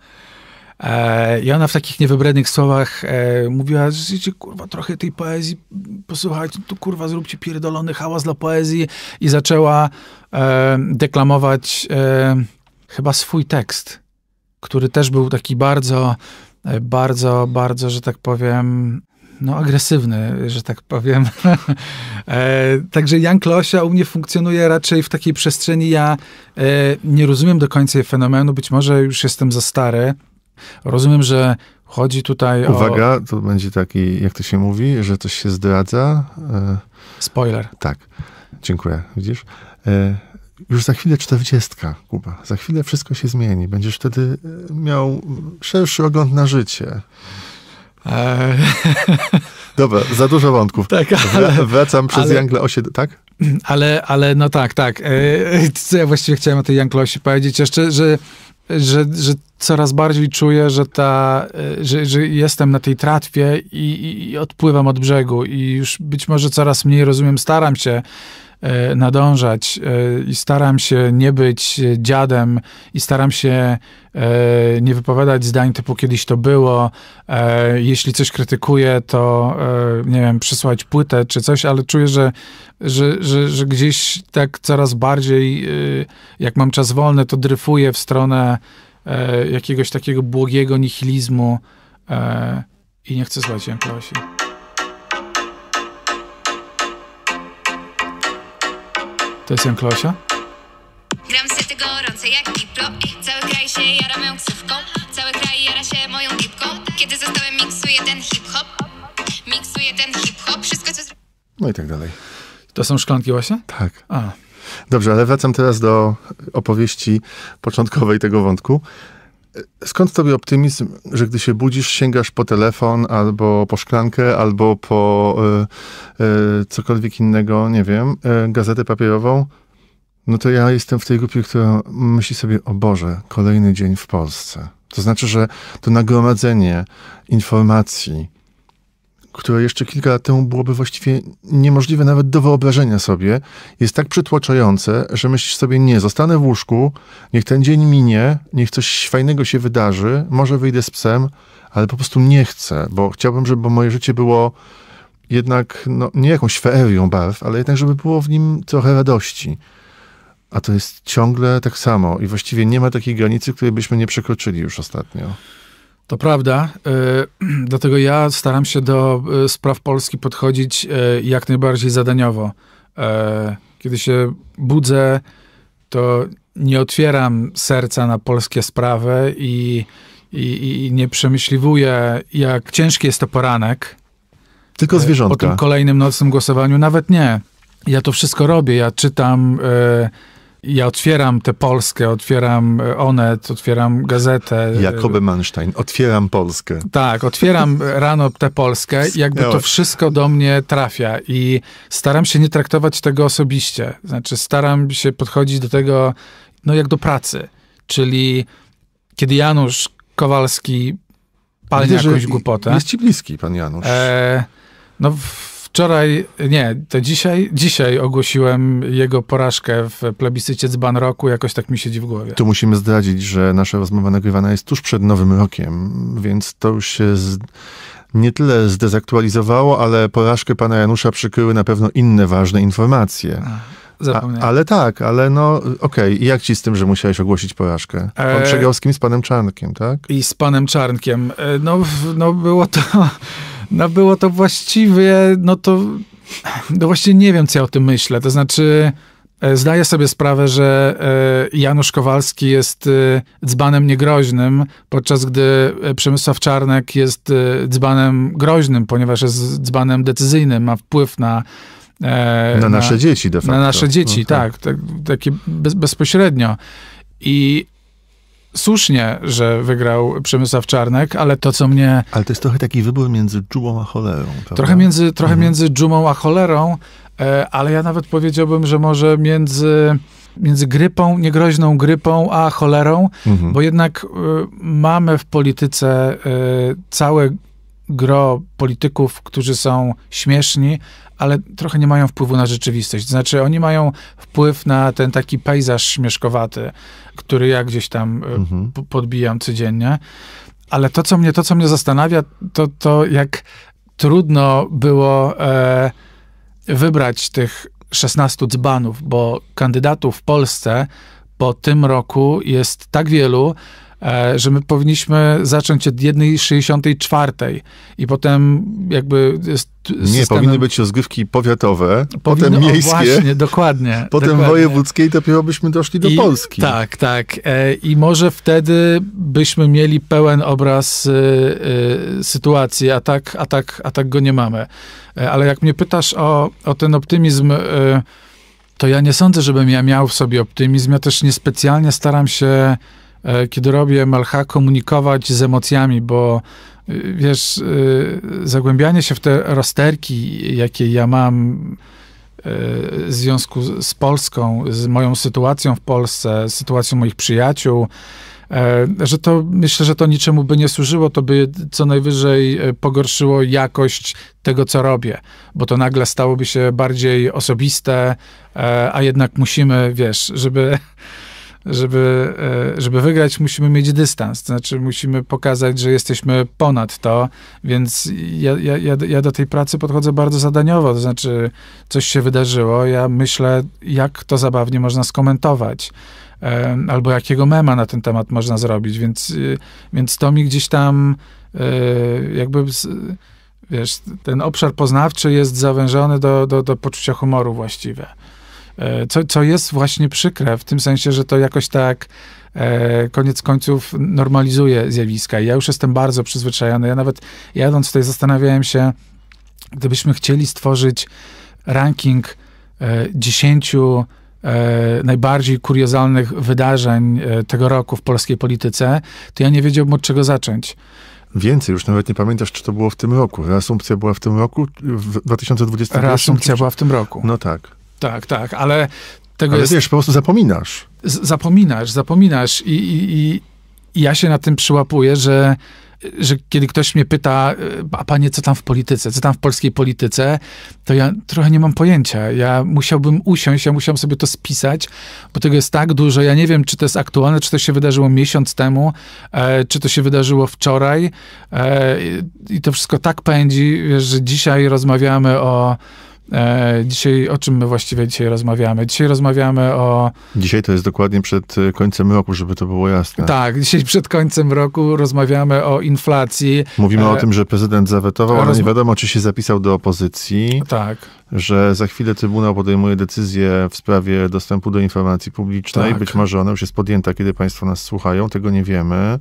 I ona w takich niewybrednych słowach e, mówiła, że kurwa, trochę tej poezji, posłuchajcie, tu kurwa, zróbcie pierdolony hałas dla poezji. I zaczęła e, deklamować e, chyba swój tekst który też był taki bardzo, e, bardzo, bardzo, że tak powiem, no, agresywny, że tak powiem. <laughs> E, także Jan Klosia u mnie funkcjonuje raczej w takiej przestrzeni. Ja e, nie rozumiem do końca jej fenomenu, być może już jestem za stary. Rozumiem, że chodzi tutaj Uwaga, o. Uwaga, to będzie taki, jak to się mówi, że coś się zdradza. Spoiler. Tak. Dziękuję. Widzisz? już za chwilę czterdziestka, Kuba. Za chwilę wszystko się zmieni. Będziesz wtedy e, miał szerszy ogląd na życie. E. <laughs> Dobra, za dużo wątków. Tak, ale, Wracam przez ale, Jangle osiedl, tak? Ale, ale no tak, tak. E, co ja właściwie chciałem o tej Jangle osi powiedzieć jeszcze, że, że, że coraz bardziej czuję, że, ta, że, że jestem na tej tratwie i, i odpływam od brzegu i już być może coraz mniej rozumiem, staram się E, nadążać e, i staram się nie być e, dziadem i staram się nie wypowiadać zdań typu kiedyś to było. Jeśli coś krytykuję, to nie wiem, przysłać płytę czy coś, ale czuję, że, że, że, że gdzieś tak coraz bardziej, jak mam czas wolny, to dryfuję w stronę jakiegoś takiego błogiego nihilizmu i nie chcę zlać Jankosi. To jest Janklosia? Gram gorące jak Cały kraj się jara moją ksywką Cały kraj jara się moją Kiedy zostałem miksuję ten hip-hop Miksuję ten hip-hop Wszystko co... No i tak dalej. To są szklanki właśnie? Tak. A. Dobrze, ale wracam teraz do opowieści początkowej tego wątku. Skąd tobie optymizm, że gdy się budzisz, sięgasz po telefon albo po szklankę, albo po y, y, cokolwiek innego, nie wiem, y, gazetę papierową? No to ja jestem w tej grupie, która myśli sobie, o Boże, kolejny dzień w Polsce. To znaczy, że to nagromadzenie informacji, które jeszcze kilka lat temu byłoby właściwie niemożliwe nawet do wyobrażenia sobie, jest tak przytłaczające, że myślisz sobie, nie, zostanę w łóżku, niech ten dzień minie, niech coś fajnego się wydarzy, może wyjdę z psem, ale po prostu nie chcę, bo chciałbym, żeby moje życie było jednak, no, nie jakąś feerią barw, ale jednak, żeby było w nim trochę radości. A to jest ciągle tak samo i właściwie nie ma takiej granicy, której byśmy nie przekroczyli już ostatnio. To prawda, e, <clears throat> dlatego ja staram się do e, spraw Polski podchodzić e, jak najbardziej zadaniowo. Kiedy się budzę, to nie otwieram serca na polskie sprawy i, i, i nie przemyśliwuję, jak ciężki jest to poranek. Tylko zwierzątka. Po tym kolejnym nocnym głosowaniu nawet nie. Ja to wszystko robię. Ja czytam ja otwieram tę Polskę, otwieram e, Onet, otwieram gazetę. Jakoby Manstein, otwieram Polskę. Tak, otwieram rano tę Polskę i jakby to wszystko do mnie trafia i staram się nie traktować tego osobiście. Znaczy staram się podchodzić do tego, no jak do pracy. Czyli kiedy Janusz Kowalski palnie jakąś głupotę. Jest ci bliski pan Janusz. E, no w, Wczoraj, nie, to dzisiaj, dzisiaj ogłosiłem jego porażkę w plebiscycie dzban roku, jakoś tak mi siedzi w głowie. Tu musimy zdradzić, że nasza rozmowa nagrywana jest tuż przed Nowym Rokiem, więc to już się z... nie tyle zdezaktualizowało, ale porażkę pana Janusza przykryły na pewno inne ważne informacje. A, ale tak, ale no okej. Okay. jak ci z tym, że musiałeś ogłosić porażkę? On e... przegrał z Z panem Czarnkiem, tak? I z panem Czarnkiem. E, no, no było to... No było to właściwie, no to, no właśnie nie wiem, co ja o tym myślę. To znaczy, e, Zdaję sobie sprawę, że e, Janusz Kowalski jest e, dzbanem niegroźnym, podczas gdy Przemysław Czarnek jest dzbanem groźnym, ponieważ jest dzbanem decyzyjnym, ma wpływ na. Na, na nasze dzieci, de facto. Na nasze dzieci, no, tak. tak. tak. Takie bez, bezpośrednio. I słusznie, że wygrał Przemysław Czarnek, ale to, co mnie... Ale to jest trochę taki wybór między dżumą a cholerą, prawda? Trochę między, trochę mhm. między dżumą a cholerą, e, ale ja nawet powiedziałbym, że może między między grypą, niegroźną grypą, a cholerą, mhm. bo jednak e, mamy w polityce e, całe gro polityków, którzy są śmieszni, ale trochę nie mają wpływu na rzeczywistość. Znaczy, oni mają wpływ na ten taki pejzaż śmieszkowaty, który ja gdzieś tam e, mhm. podbijam codziennie. Ale to, co mnie, to, co mnie zastanawia, to, to jak trudno było e, wybrać tych 16 dzbanów, bo kandydatów w Polsce po tym roku jest tak wielu, E, że my powinniśmy zacząć od jednej i potem jakby nie, powinny być rozgrywki powiatowe, Powinno, potem miejskie. Właśnie, dokładnie. <laughs> Potem dokładnie. wojewódzkie i dopiero byśmy doszli do I, Polski. Tak, tak. E, I może wtedy byśmy mieli pełen obraz e, sytuacji, a tak, a tak, a tak go nie mamy. ale jak mnie pytasz o, o ten optymizm, to ja nie sądzę, żebym ja miał w sobie optymizm. Ja też niespecjalnie staram się E, kiedy robię Malcha, komunikować z emocjami, bo y, wiesz, y, zagłębianie się w te rozterki, jakie ja mam e, w związku z Polską, z moją sytuacją w Polsce, sytuacją moich przyjaciół, e, że to myślę, że to niczemu by nie służyło, to by co najwyżej pogorszyło jakość tego, co robię, bo to nagle stałoby się bardziej osobiste, a jednak musimy, wiesz, żeby żeby, e, żeby wygrać, musimy mieć dystans. To znaczy, musimy pokazać, że jesteśmy ponad to, więc ja, ja, ja, do tej pracy podchodzę bardzo zadaniowo. To znaczy, coś się wydarzyło, ja myślę, jak to zabawnie można skomentować. E, albo jakiego mema na ten temat można zrobić, więc, y, więc to mi gdzieś tam e, jakby wiesz, ten obszar poznawczy jest zawężony do, do, do poczucia humoru właściwe. E, co, co jest właśnie przykre, w tym sensie, że to jakoś tak e, koniec końców normalizuje zjawiska. I ja już jestem bardzo przyzwyczajony. Ja nawet jadąc tutaj zastanawiałem się, gdybyśmy chcieli stworzyć ranking e, dziesięciu najbardziej kuriozalnych wydarzeń tego roku w polskiej polityce, to ja nie wiedziałbym od czego zacząć. Więcej, już nawet nie pamiętasz, czy to było w tym roku. Reasumpcja była w tym roku, w 2020 Reasumpcja była w tym roku. No tak. Tak, tak, ale tego ale jest... wiesz, po prostu zapominasz. Z zapominasz, zapominasz i, i, i ja się na tym przyłapuję, że że kiedy ktoś mnie pyta, e, a panie, co tam w polityce, co tam w polskiej polityce, to ja trochę nie mam pojęcia. Ja musiałbym usiąść, ja musiałbym sobie to spisać, bo tego jest tak dużo. Ja nie wiem, czy to jest aktualne, czy to się wydarzyło miesiąc temu, e, czy to się wydarzyło wczoraj. E, I to wszystko tak pędzi, że dzisiaj rozmawiamy o E, dzisiaj o czym my właściwie dzisiaj rozmawiamy? Dzisiaj rozmawiamy o. Dzisiaj to jest dokładnie przed końcem roku, żeby to było jasne. Tak, dzisiaj przed końcem roku rozmawiamy o inflacji. Mówimy o e, tym, że prezydent zawetował, ale nie wiadomo, czy się zapisał do opozycji. Tak. Że za chwilę Trybunał podejmuje decyzję w sprawie dostępu do informacji publicznej. Tak. Być może ona już jest podjęta, kiedy Państwo nas słuchają, tego nie wiemy.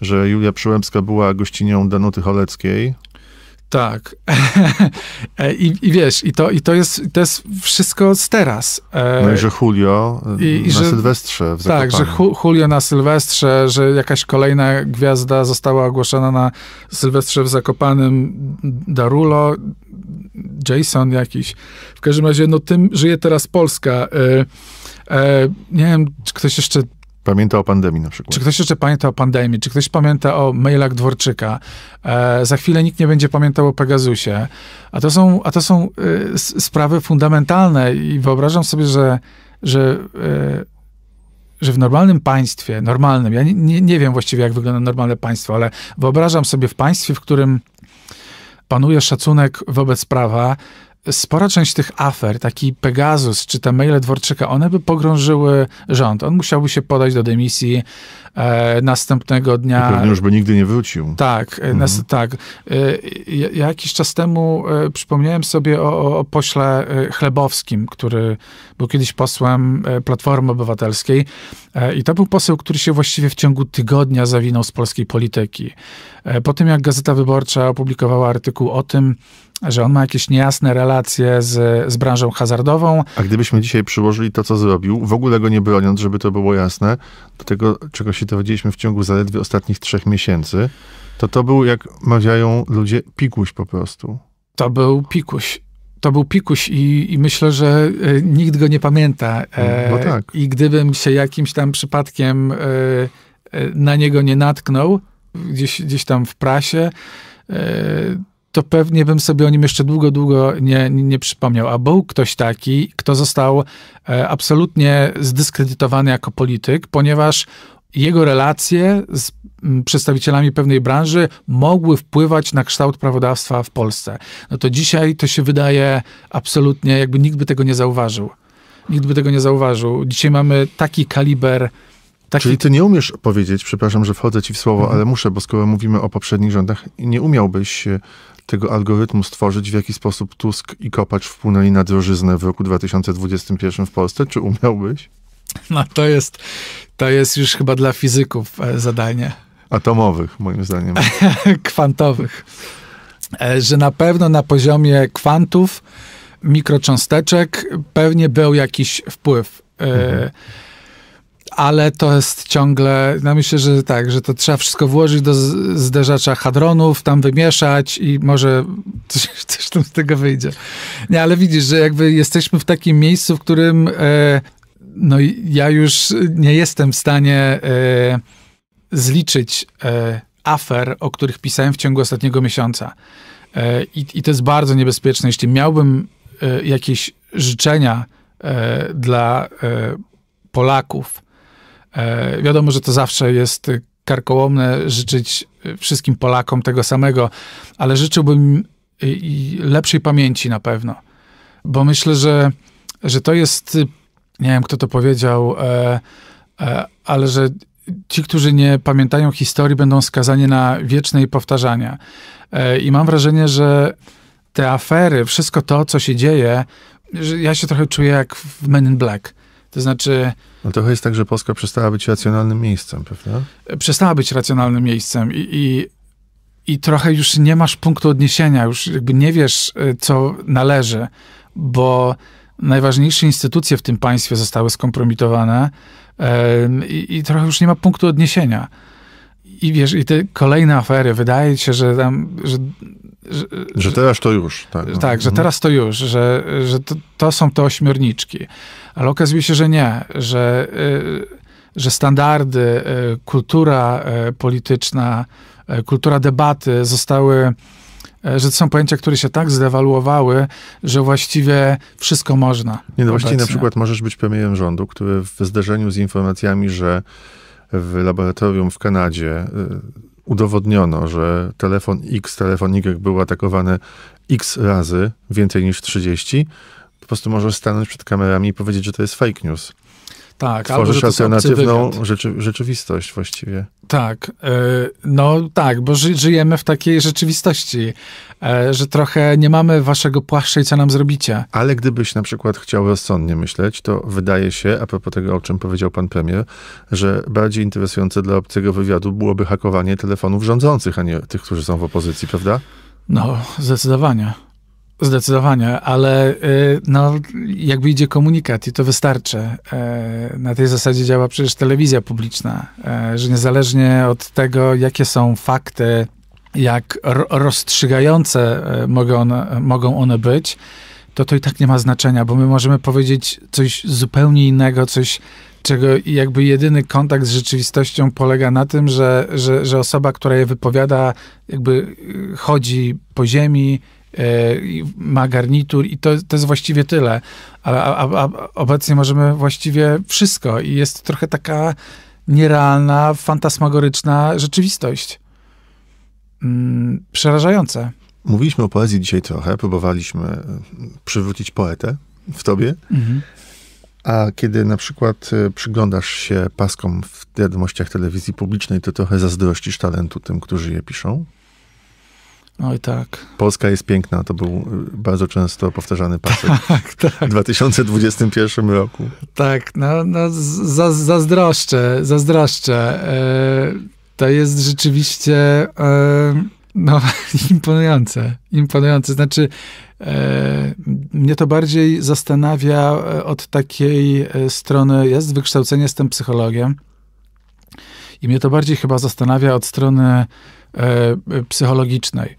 Że Julia Przyłębska była gościnią Danuty Choleckiej. Tak. <laughs> E, I, I, wiesz, i to, i to, jest, to jest wszystko z teraz. E, no i że Julio e, I, na że, Sylwestrze w Tak, że Julio na Sylwestrze, że jakaś kolejna gwiazda została ogłoszona na Sylwestrze w Zakopanym Darulo, Jason jakiś. W każdym razie, no tym żyje teraz Polska. Nie wiem, czy ktoś jeszcze Pamięta o pandemii na przykład. Czy ktoś jeszcze pamięta o pandemii? Czy ktoś pamięta o mailach Dworczyka? E, za chwilę nikt nie będzie pamiętał o Pegasusie. A to są, a to są y, sprawy fundamentalne i wyobrażam sobie, że, że, y, że w normalnym państwie, normalnym, ja nie, nie wiem właściwie jak wygląda normalne państwo, ale wyobrażam sobie w państwie, w którym panuje szacunek wobec prawa, spora część tych afer, taki Pegasus czy te maile Dworczyka, one by pogrążyły rząd. On musiałby się podać do demisji e, następnego dnia. I pewnie już by nigdy nie wrócił. Tak, e, mhm. nas, tak. E, ja, jakiś czas temu e, przypomniałem sobie o, o pośle Chlebowskim, który był kiedyś posłem Platformy Obywatelskiej i to był poseł, który się właściwie w ciągu tygodnia zawinął z polskiej polityki. Po tym, jak Gazeta Wyborcza opublikowała artykuł o tym, że on ma jakieś niejasne relacje z, z branżą hazardową. A gdybyśmy dzisiaj przyłożyli to, co zrobił, w ogóle go nie broniąc, żeby to było jasne, do tego, czego się dowiedzieliśmy w ciągu zaledwie ostatnich trzech miesięcy, to to był, jak mawiają ludzie, pikuś po prostu. To był pikuś to był pikuś i, i, myślę, że e, nikt go nie pamięta. E, no tak. I gdybym się jakimś tam przypadkiem e, na niego nie natknął, gdzieś, gdzieś tam w prasie, to pewnie bym sobie o nim jeszcze długo, długo nie, nie przypomniał. A był ktoś taki, kto został e, absolutnie zdyskredytowany jako polityk, ponieważ jego relacje z przedstawicielami pewnej branży mogły wpływać na kształt prawodawstwa w Polsce. No to dzisiaj to się wydaje absolutnie, jakby nikt by tego nie zauważył. Nikt by tego nie zauważył. Dzisiaj mamy taki kaliber. Taki... Czyli ty nie umiesz powiedzieć, przepraszam, że wchodzę ci w słowo, mhm. ale muszę, bo skoro mówimy o poprzednich rządach, nie umiałbyś e, tego algorytmu stworzyć, w jaki sposób Tusk i Kopacz wpłynęli na drożyznę w roku 2021 w Polsce? Czy umiałbyś? No to jest, to jest już chyba dla fizyków e, zadanie. Atomowych, moim zdaniem. <laughs> Kwantowych. E, że na pewno na poziomie kwantów, mikrocząsteczek, pewnie był jakiś wpływ. E, mhm ale to jest ciągle, no myślę, że tak, że to trzeba wszystko włożyć do zderzacza hadronów, tam wymieszać i może <laughs> coś, coś tam z tego wyjdzie. Nie, ale widzisz, że jakby jesteśmy w takim miejscu, w którym e, no ja już nie jestem w stanie e, zliczyć e, afer, o których pisałem w ciągu ostatniego miesiąca. E, I, I to jest bardzo niebezpieczne. Jeśli miałbym e, jakieś życzenia e, dla Polaków, E, wiadomo, że to zawsze jest karkołomne życzyć wszystkim Polakom tego samego, ale życzyłbym lepszej pamięci na pewno, bo myślę, że, że to jest, nie wiem kto to powiedział, e, e, ale że ci, którzy nie pamiętają historii, będą skazani na wieczne jej powtarzania. I mam wrażenie, że te afery, wszystko to, co się dzieje, ja się trochę czuję jak w Men in Black to znaczy. No trochę jest tak, że Polska przestała być racjonalnym miejscem, prawda? E, przestała być racjonalnym miejscem i, i, i trochę już nie masz punktu odniesienia, już jakby nie wiesz, e, co należy, bo najważniejsze instytucje w tym państwie zostały skompromitowane e, i trochę już nie ma punktu odniesienia. I, wiesz, i te kolejne afery, wydaje się, że tam... Że, że, że teraz to już. Tak, no. tak że mhm. teraz to już, że, że to, to, są te ośmiorniczki. Ale okazuje się, że nie, że, y, że standardy, y, kultura y, polityczna, kultura debaty zostały że to są pojęcia, które się tak zdewaluowały, że właściwie wszystko można. Nie, no właściwie na przykład możesz być premierem rządu, który w zderzeniu z informacjami, że w laboratorium w Kanadzie y, udowodniono, że telefon X, telefon Y był atakowany X razy, więcej niż 30, po prostu możesz stanąć przed kamerami i powiedzieć, że to jest fake news. Tak, Tworzysz alternatywną rzeczy, rzeczywistość właściwie. Tak, e, no tak, bo ży, żyjemy w takiej rzeczywistości, e, że trochę nie mamy waszego płaszcza i co nam zrobicie. Ale gdybyś na przykład chciał rozsądnie myśleć, to wydaje się, a propos tego, o czym powiedział pan premier, że bardziej interesujące dla obcego wywiadu byłoby hakowanie telefonów rządzących, a nie tych, którzy są w opozycji, prawda? No, zdecydowanie. Zdecydowanie, ale y, no, jakby idzie komunikat i to wystarczy. Y, na tej zasadzie działa przecież telewizja publiczna, y, że niezależnie od tego, jakie są fakty, jak rozstrzygające mogą one, mogą one być, to to i tak nie ma znaczenia, bo my możemy powiedzieć coś zupełnie innego, coś, czego jakby jedyny kontakt z rzeczywistością polega na tym, że, że, że osoba, która je wypowiada, jakby chodzi po ziemi, E, ma garnitur i to, to jest właściwie tyle. A, a, a obecnie możemy właściwie wszystko i jest trochę taka nierealna, fantasmagoryczna rzeczywistość. Mm, przerażające. Mówiliśmy o poezji dzisiaj trochę, próbowaliśmy e, przywrócić poetę w tobie. Mhm. A kiedy na przykład e, przyglądasz się paskom w wiadomościach telewizji publicznej, to trochę zazdrościsz talentu tym, którzy je piszą? Oj tak. Polska jest piękna, to był y, bardzo często powtarzany pasek <laughs> tak, tak. w 2021 roku. Tak, no, no za, zazdroszczę, zazdroszczę. E, to jest rzeczywiście e, no, <laughs> imponujące, imponujące. Znaczy, e, mnie to bardziej zastanawia od takiej strony, ja z wykształcenia jestem psychologiem i mnie to bardziej chyba zastanawia od strony psychologicznej.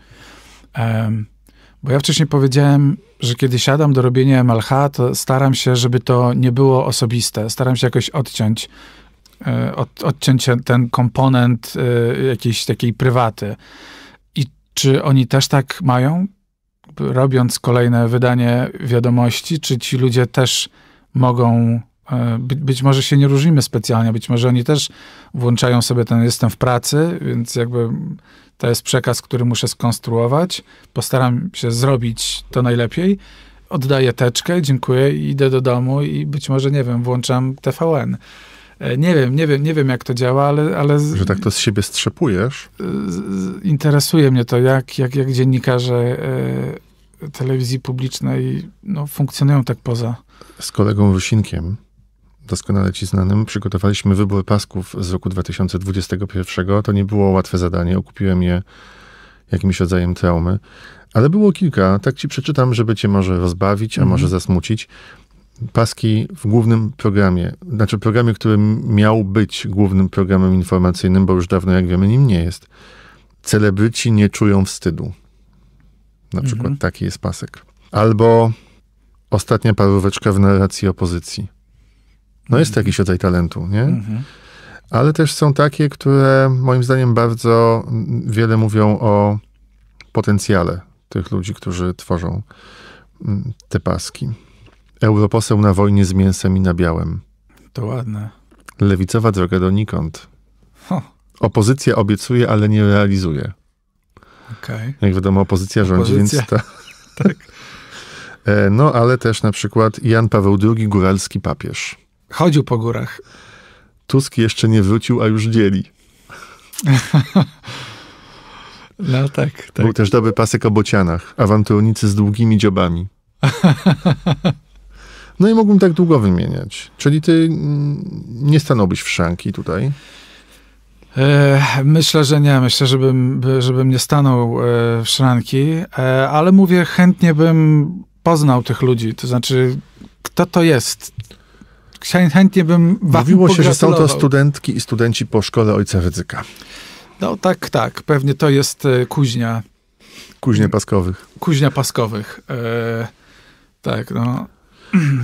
Bo ja wcześniej powiedziałem, że kiedy siadam do robienia MLH, to staram się, żeby to nie było osobiste. Staram się jakoś odciąć, e, od, odciąć ten komponent e, jakiejś takiej prywaty. I czy oni też tak mają? Robiąc kolejne wydanie wiadomości, czy ci ludzie też mogą E, by, być może się nie różnimy specjalnie, być może oni też włączają sobie ten jestem w pracy, więc jakby to jest przekaz, który muszę skonstruować. Postaram się zrobić to najlepiej. Oddaję teczkę, dziękuję i idę do domu i być może, nie wiem, włączam TVN. E, nie wiem, nie wiem, nie wiem jak to działa, ale... ale z, że tak to z siebie strzepujesz? Z, e, z, interesuje mnie to, jak, jak, jak dziennikarze telewizji publicznej no, funkcjonują tak poza. Z kolegą Wysinkiem doskonale Ci znanym, przygotowaliśmy wybór pasków z roku 2021. To nie było łatwe zadanie, okupiłem je jakimś rodzajem traumy, ale było kilka. Tak Ci przeczytam, żeby Cię może rozbawić, a może mhm. zasmucić. Paski w głównym programie, znaczy programie, który miał być głównym programem informacyjnym, bo już dawno, jak wiemy, nim nie jest. Celebryci nie czują wstydu. Na przykład mhm. taki jest pasek. Albo ostatnia paróweczka w narracji opozycji. No jest to jakiś rodzaj talentu, nie? Mhm. Ale też są takie, które moim zdaniem bardzo wiele mówią o potencjale tych ludzi, którzy tworzą mm, te paski. Europoseł na wojnie z mięsem i na białem. To ładne. Lewicowa droga donikąd. Ho. Opozycja obiecuje, ale nie realizuje. Okay. Jak wiadomo, opozycja rządzi, opozycja. więc ta... <laughs> tak. E, no, ale też na przykład Jan Paweł II, góralski papież. Chodził po górach. Tusk jeszcze nie wrócił, a już dzieli. <laughs> No tak, tak. Był też dobry pasek o bocianach, awanturnicy z długimi dziobami. <laughs> No i mógłbym tak długo wymieniać. Czyli ty nie stanąłbyś w szanki tutaj? E, myślę, że nie. Myślę, żebym, żebym nie stanął e, w szranki, e, ale mówię, chętnie bym poznał tych ludzi. To znaczy, kto to jest? chętnie bym Mówiło się, że są to studentki i studenci po szkole ojca Rydzyka. No tak, tak. Pewnie to jest e, kuźnia. Kuźnia paskowych. Kuźnia paskowych. E, tak, no.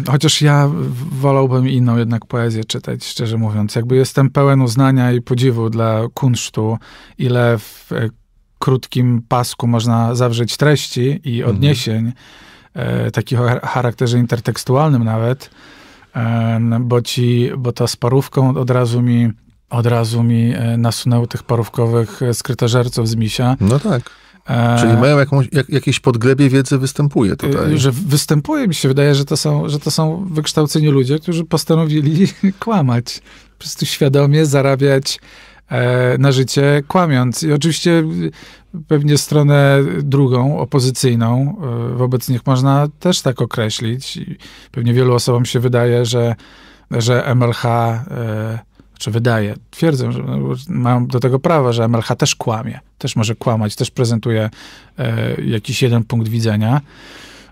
<clears throat> Chociaż ja wolałbym inną jednak poezję czytać, szczerze mówiąc. Jakby jestem pełen uznania i podziwu dla kunsztu, ile w e, krótkim pasku można zawrzeć treści i mhm. odniesień, mhm. e, takich o charakterze intertekstualnym nawet bo, ci, bo ta z parówką od razu mi, od razu mi e, nasunęło tych parówkowych e, skrytożerców z misia. No tak. E, Czyli mają jakąś, jak, jakieś podglebie wiedzy występuje tutaj. Że występuje, mi się wydaje, że to są, że to są wykształceni ludzie, którzy postanowili <laughs> kłamać. Po prostu świadomie zarabiać na życie, kłamiąc. I oczywiście pewnie stronę drugą, opozycyjną, e, wobec nich można też tak określić. pewnie wielu osobom się wydaje, że, że MLH, e, czy wydaje, twierdzę, że no, mam do tego prawo, że MLH też kłamie, też może kłamać, też prezentuje e, jakiś jeden punkt widzenia.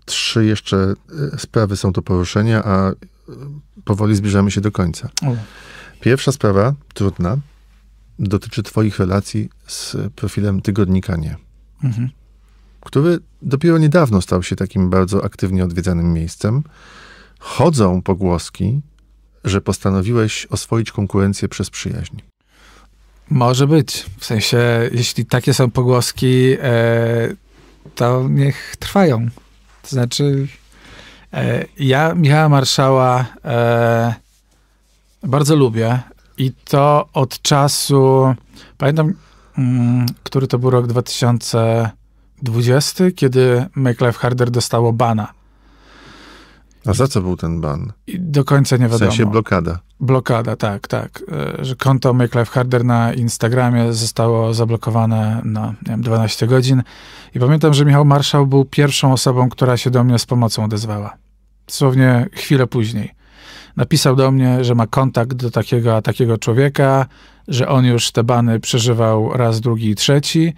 Trzy jeszcze sprawy są do poruszenia, a powoli zbliżamy się do końca. Pierwsza sprawa, trudna, dotyczy Twoich relacji z profilem tygodnika Nie, mhm. który dopiero niedawno stał się takim bardzo aktywnie odwiedzanym miejscem. Chodzą pogłoski, że postanowiłeś oswoić konkurencję przez przyjaźń. Może być. W sensie, jeśli takie są pogłoski, e, to niech trwają. To znaczy, e, ja Michała Marszała e, bardzo lubię. I to od czasu, pamiętam, mm, który to był rok 2020, kiedy Make Life Harder dostało bana. A za co był ten ban? I do końca nie wiadomo. W sensie blokada. Blokada, tak, tak. E, że konto Make Life Harder na Instagramie zostało zablokowane na nie wiem, 12 godzin. I pamiętam, że Michał Marszał był pierwszą osobą, która się do mnie z pomocą odezwała. Dosłownie chwilę później napisał do mnie, że ma kontakt do takiego a takiego człowieka, że on już te bany przeżywał raz, drugi i trzeci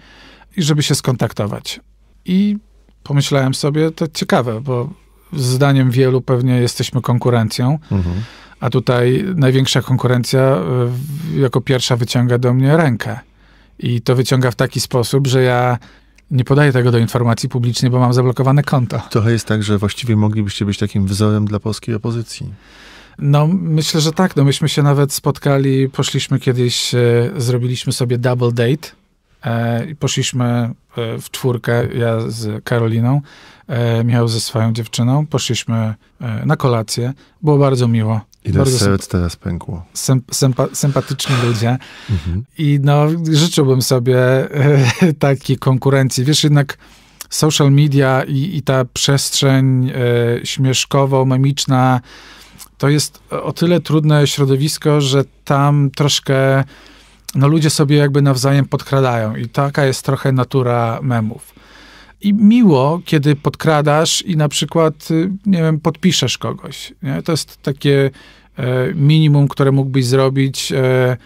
i żeby się skontaktować. I pomyślałem sobie, to ciekawe, bo zdaniem wielu pewnie jesteśmy konkurencją, mhm. a tutaj największa konkurencja e, jako pierwsza wyciąga do mnie rękę. I to wyciąga w taki sposób, że ja nie podaję tego do informacji publicznej, bo mam zablokowane konto. Trochę jest tak, że właściwie moglibyście być takim wzorem dla polskiej opozycji. No, myślę, że tak. No, myśmy się nawet spotkali, poszliśmy kiedyś, e, zrobiliśmy sobie double date e, i poszliśmy e, w czwórkę, ja z Karoliną, e, Michał ze swoją dziewczyną, poszliśmy e, na kolację. Było bardzo miło. Ile bardzo serc teraz pękło. Symp sympa sympatyczni ludzie. Mhm. I no, życzyłbym sobie e, <laughs> takiej konkurencji. Wiesz, jednak social media i, i ta przestrzeń śmieszkowo-memiczna, to jest o tyle trudne środowisko, że tam troszkę no ludzie sobie jakby nawzajem podkradają i taka jest trochę natura memów. I miło, kiedy podkradasz i na przykład, y, nie wiem, podpiszesz kogoś. Nie? To jest takie e, minimum, które mógłbyś zrobić, e,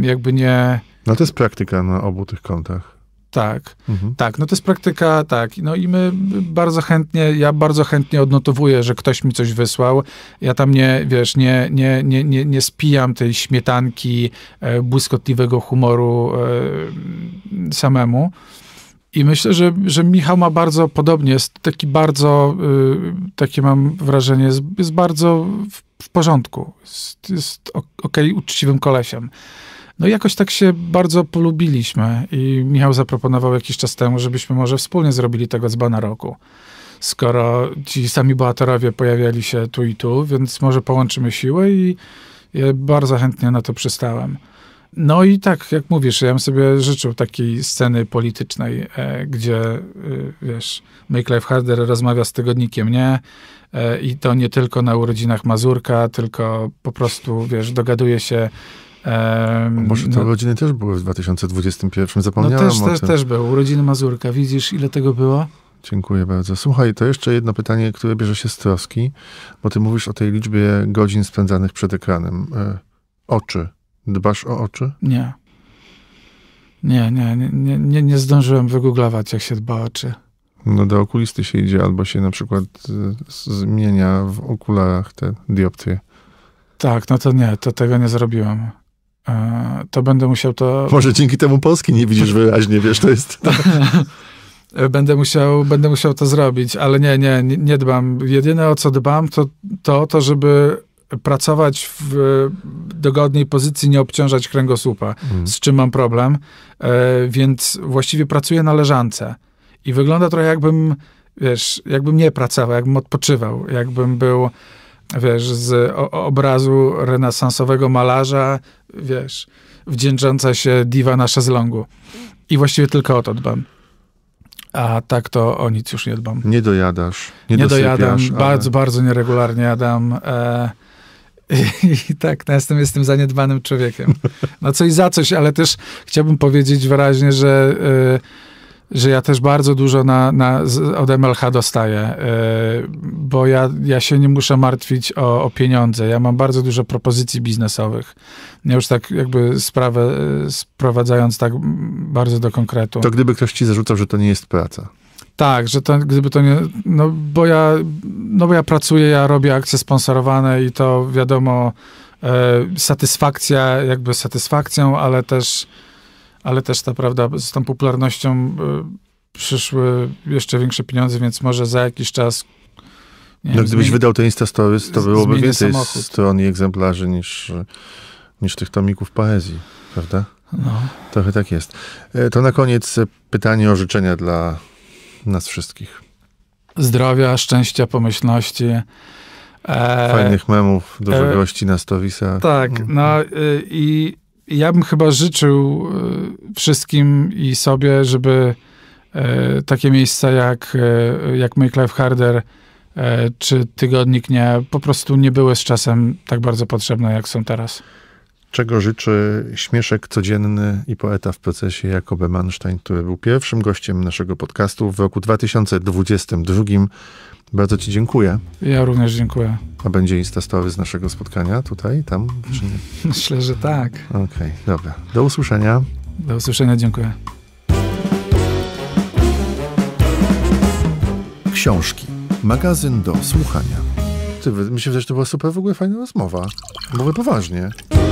jakby nie. No to jest praktyka na obu tych kątach. Tak, mhm. tak. No to jest praktyka, tak. No i my bardzo chętnie, ja bardzo chętnie odnotowuję, że ktoś mi coś wysłał. Ja tam nie, wiesz, nie, nie, nie, nie, nie spijam tej śmietanki e, błyskotliwego humoru e, samemu. I myślę, że, że Michał ma bardzo podobnie, jest taki bardzo, y, takie mam wrażenie, jest, jest bardzo w, w porządku. Jest, jest okej, okay, uczciwym kolesiem. No jakoś tak się bardzo polubiliśmy i Michał zaproponował jakiś czas temu, żebyśmy może wspólnie zrobili tego dzbana roku. Skoro ci sami bohaterowie pojawiali się tu i tu, więc może połączymy siły i ja bardzo chętnie na to przystałem. No i tak, jak mówisz, ja bym sobie życzył takiej sceny politycznej, e, gdzie, e, wiesz, Make Life Harder rozmawia z tygodnikiem, nie? E, I to nie tylko na urodzinach Mazurka, tylko po prostu, wiesz, dogaduje się Um, Może te no, urodziny też były w 2021, zapomniałem no też, też, też były, urodziny Mazurka. Widzisz, ile tego było? Dziękuję bardzo. Słuchaj, to jeszcze jedno pytanie, które bierze się z troski, bo ty mówisz o tej liczbie godzin spędzanych przed ekranem. E, oczy. Dbasz o oczy? Nie. Nie, nie, nie, nie, nie zdążyłem wygooglować, jak się dba o oczy. No do okulisty się idzie, albo się na przykład e, zmienia w okularach te dioptrie. Tak, no to nie, to tego nie zrobiłem. E, to będę musiał to... Może dzięki temu Polski nie widzisz wyraźnie, wiesz, to jest... <laughs> E, będę, musiał, będę musiał to zrobić, ale nie, nie, nie dbam. Jedyne o co dbam to to, to żeby pracować w dogodnej pozycji, nie obciążać kręgosłupa, mm. z czym mam problem, e, więc właściwie pracuję na leżance. I wygląda trochę jakbym, wiesz, jakbym nie pracował, jakbym odpoczywał, jakbym był wiesz, z obrazu renesansowego malarza, wiesz, wdzięcząca się diwa na szezlongu. I właściwie tylko o to dbam. A tak to o nic już nie dbam. Nie dojadasz. Nie, nie dojadam. Ale... Bardzo, bardzo nieregularnie jadam. E, i, <laughs> I tak, no jestem, jestem zaniedbanym człowiekiem. No co i za coś, ale też chciałbym powiedzieć wyraźnie, że e, że ja też bardzo dużo na, na, od MLH dostaję, e, bo ja, ja się nie muszę martwić o, o pieniądze. Ja mam bardzo dużo propozycji biznesowych. Ja już tak jakby sprawę e, sprowadzając tak bardzo do konkretu. To gdyby ktoś ci zarzucał, że to nie jest praca? Tak, że to, gdyby to nie. No bo, ja, no bo ja pracuję, ja robię akcje sponsorowane i to wiadomo, e, satysfakcja jakby satysfakcją, ale też ale też ta prawda z tą popularnością y, przyszły jeszcze większe pieniądze, więc może za jakiś czas nie no, wiem, gdybyś zmieni... wydał te Instastories, to byłoby więcej samochód. stron i egzemplarzy niż, niż tych tomików poezji, prawda? No. Trochę tak jest. E, to na koniec pytanie o życzenia dla nas wszystkich. Zdrowia, szczęścia, pomyślności. E, Fajnych memów, dużo e, gości na Tak, mhm. no y, i ja bym chyba życzył e, wszystkim i sobie, żeby e, takie miejsca jak, e, jak Make Life Harder czy Tygodnik Nie po prostu nie były z czasem tak bardzo potrzebne, jak są teraz czego życzy śmieszek codzienny i poeta w procesie Jakob Manstein, który był pierwszym gościem naszego podcastu w roku 2022. Bardzo Ci dziękuję. Ja również dziękuję. A będzie Insta Story z naszego spotkania tutaj, tam? Czy nie? <laughs> Myślę, że tak. Okej, okay, dobra. Do usłyszenia. Do usłyszenia, dziękuję. Książki. Magazyn do słuchania. Ty, myślę, że to była super w ogóle fajna rozmowa. Mówię poważnie.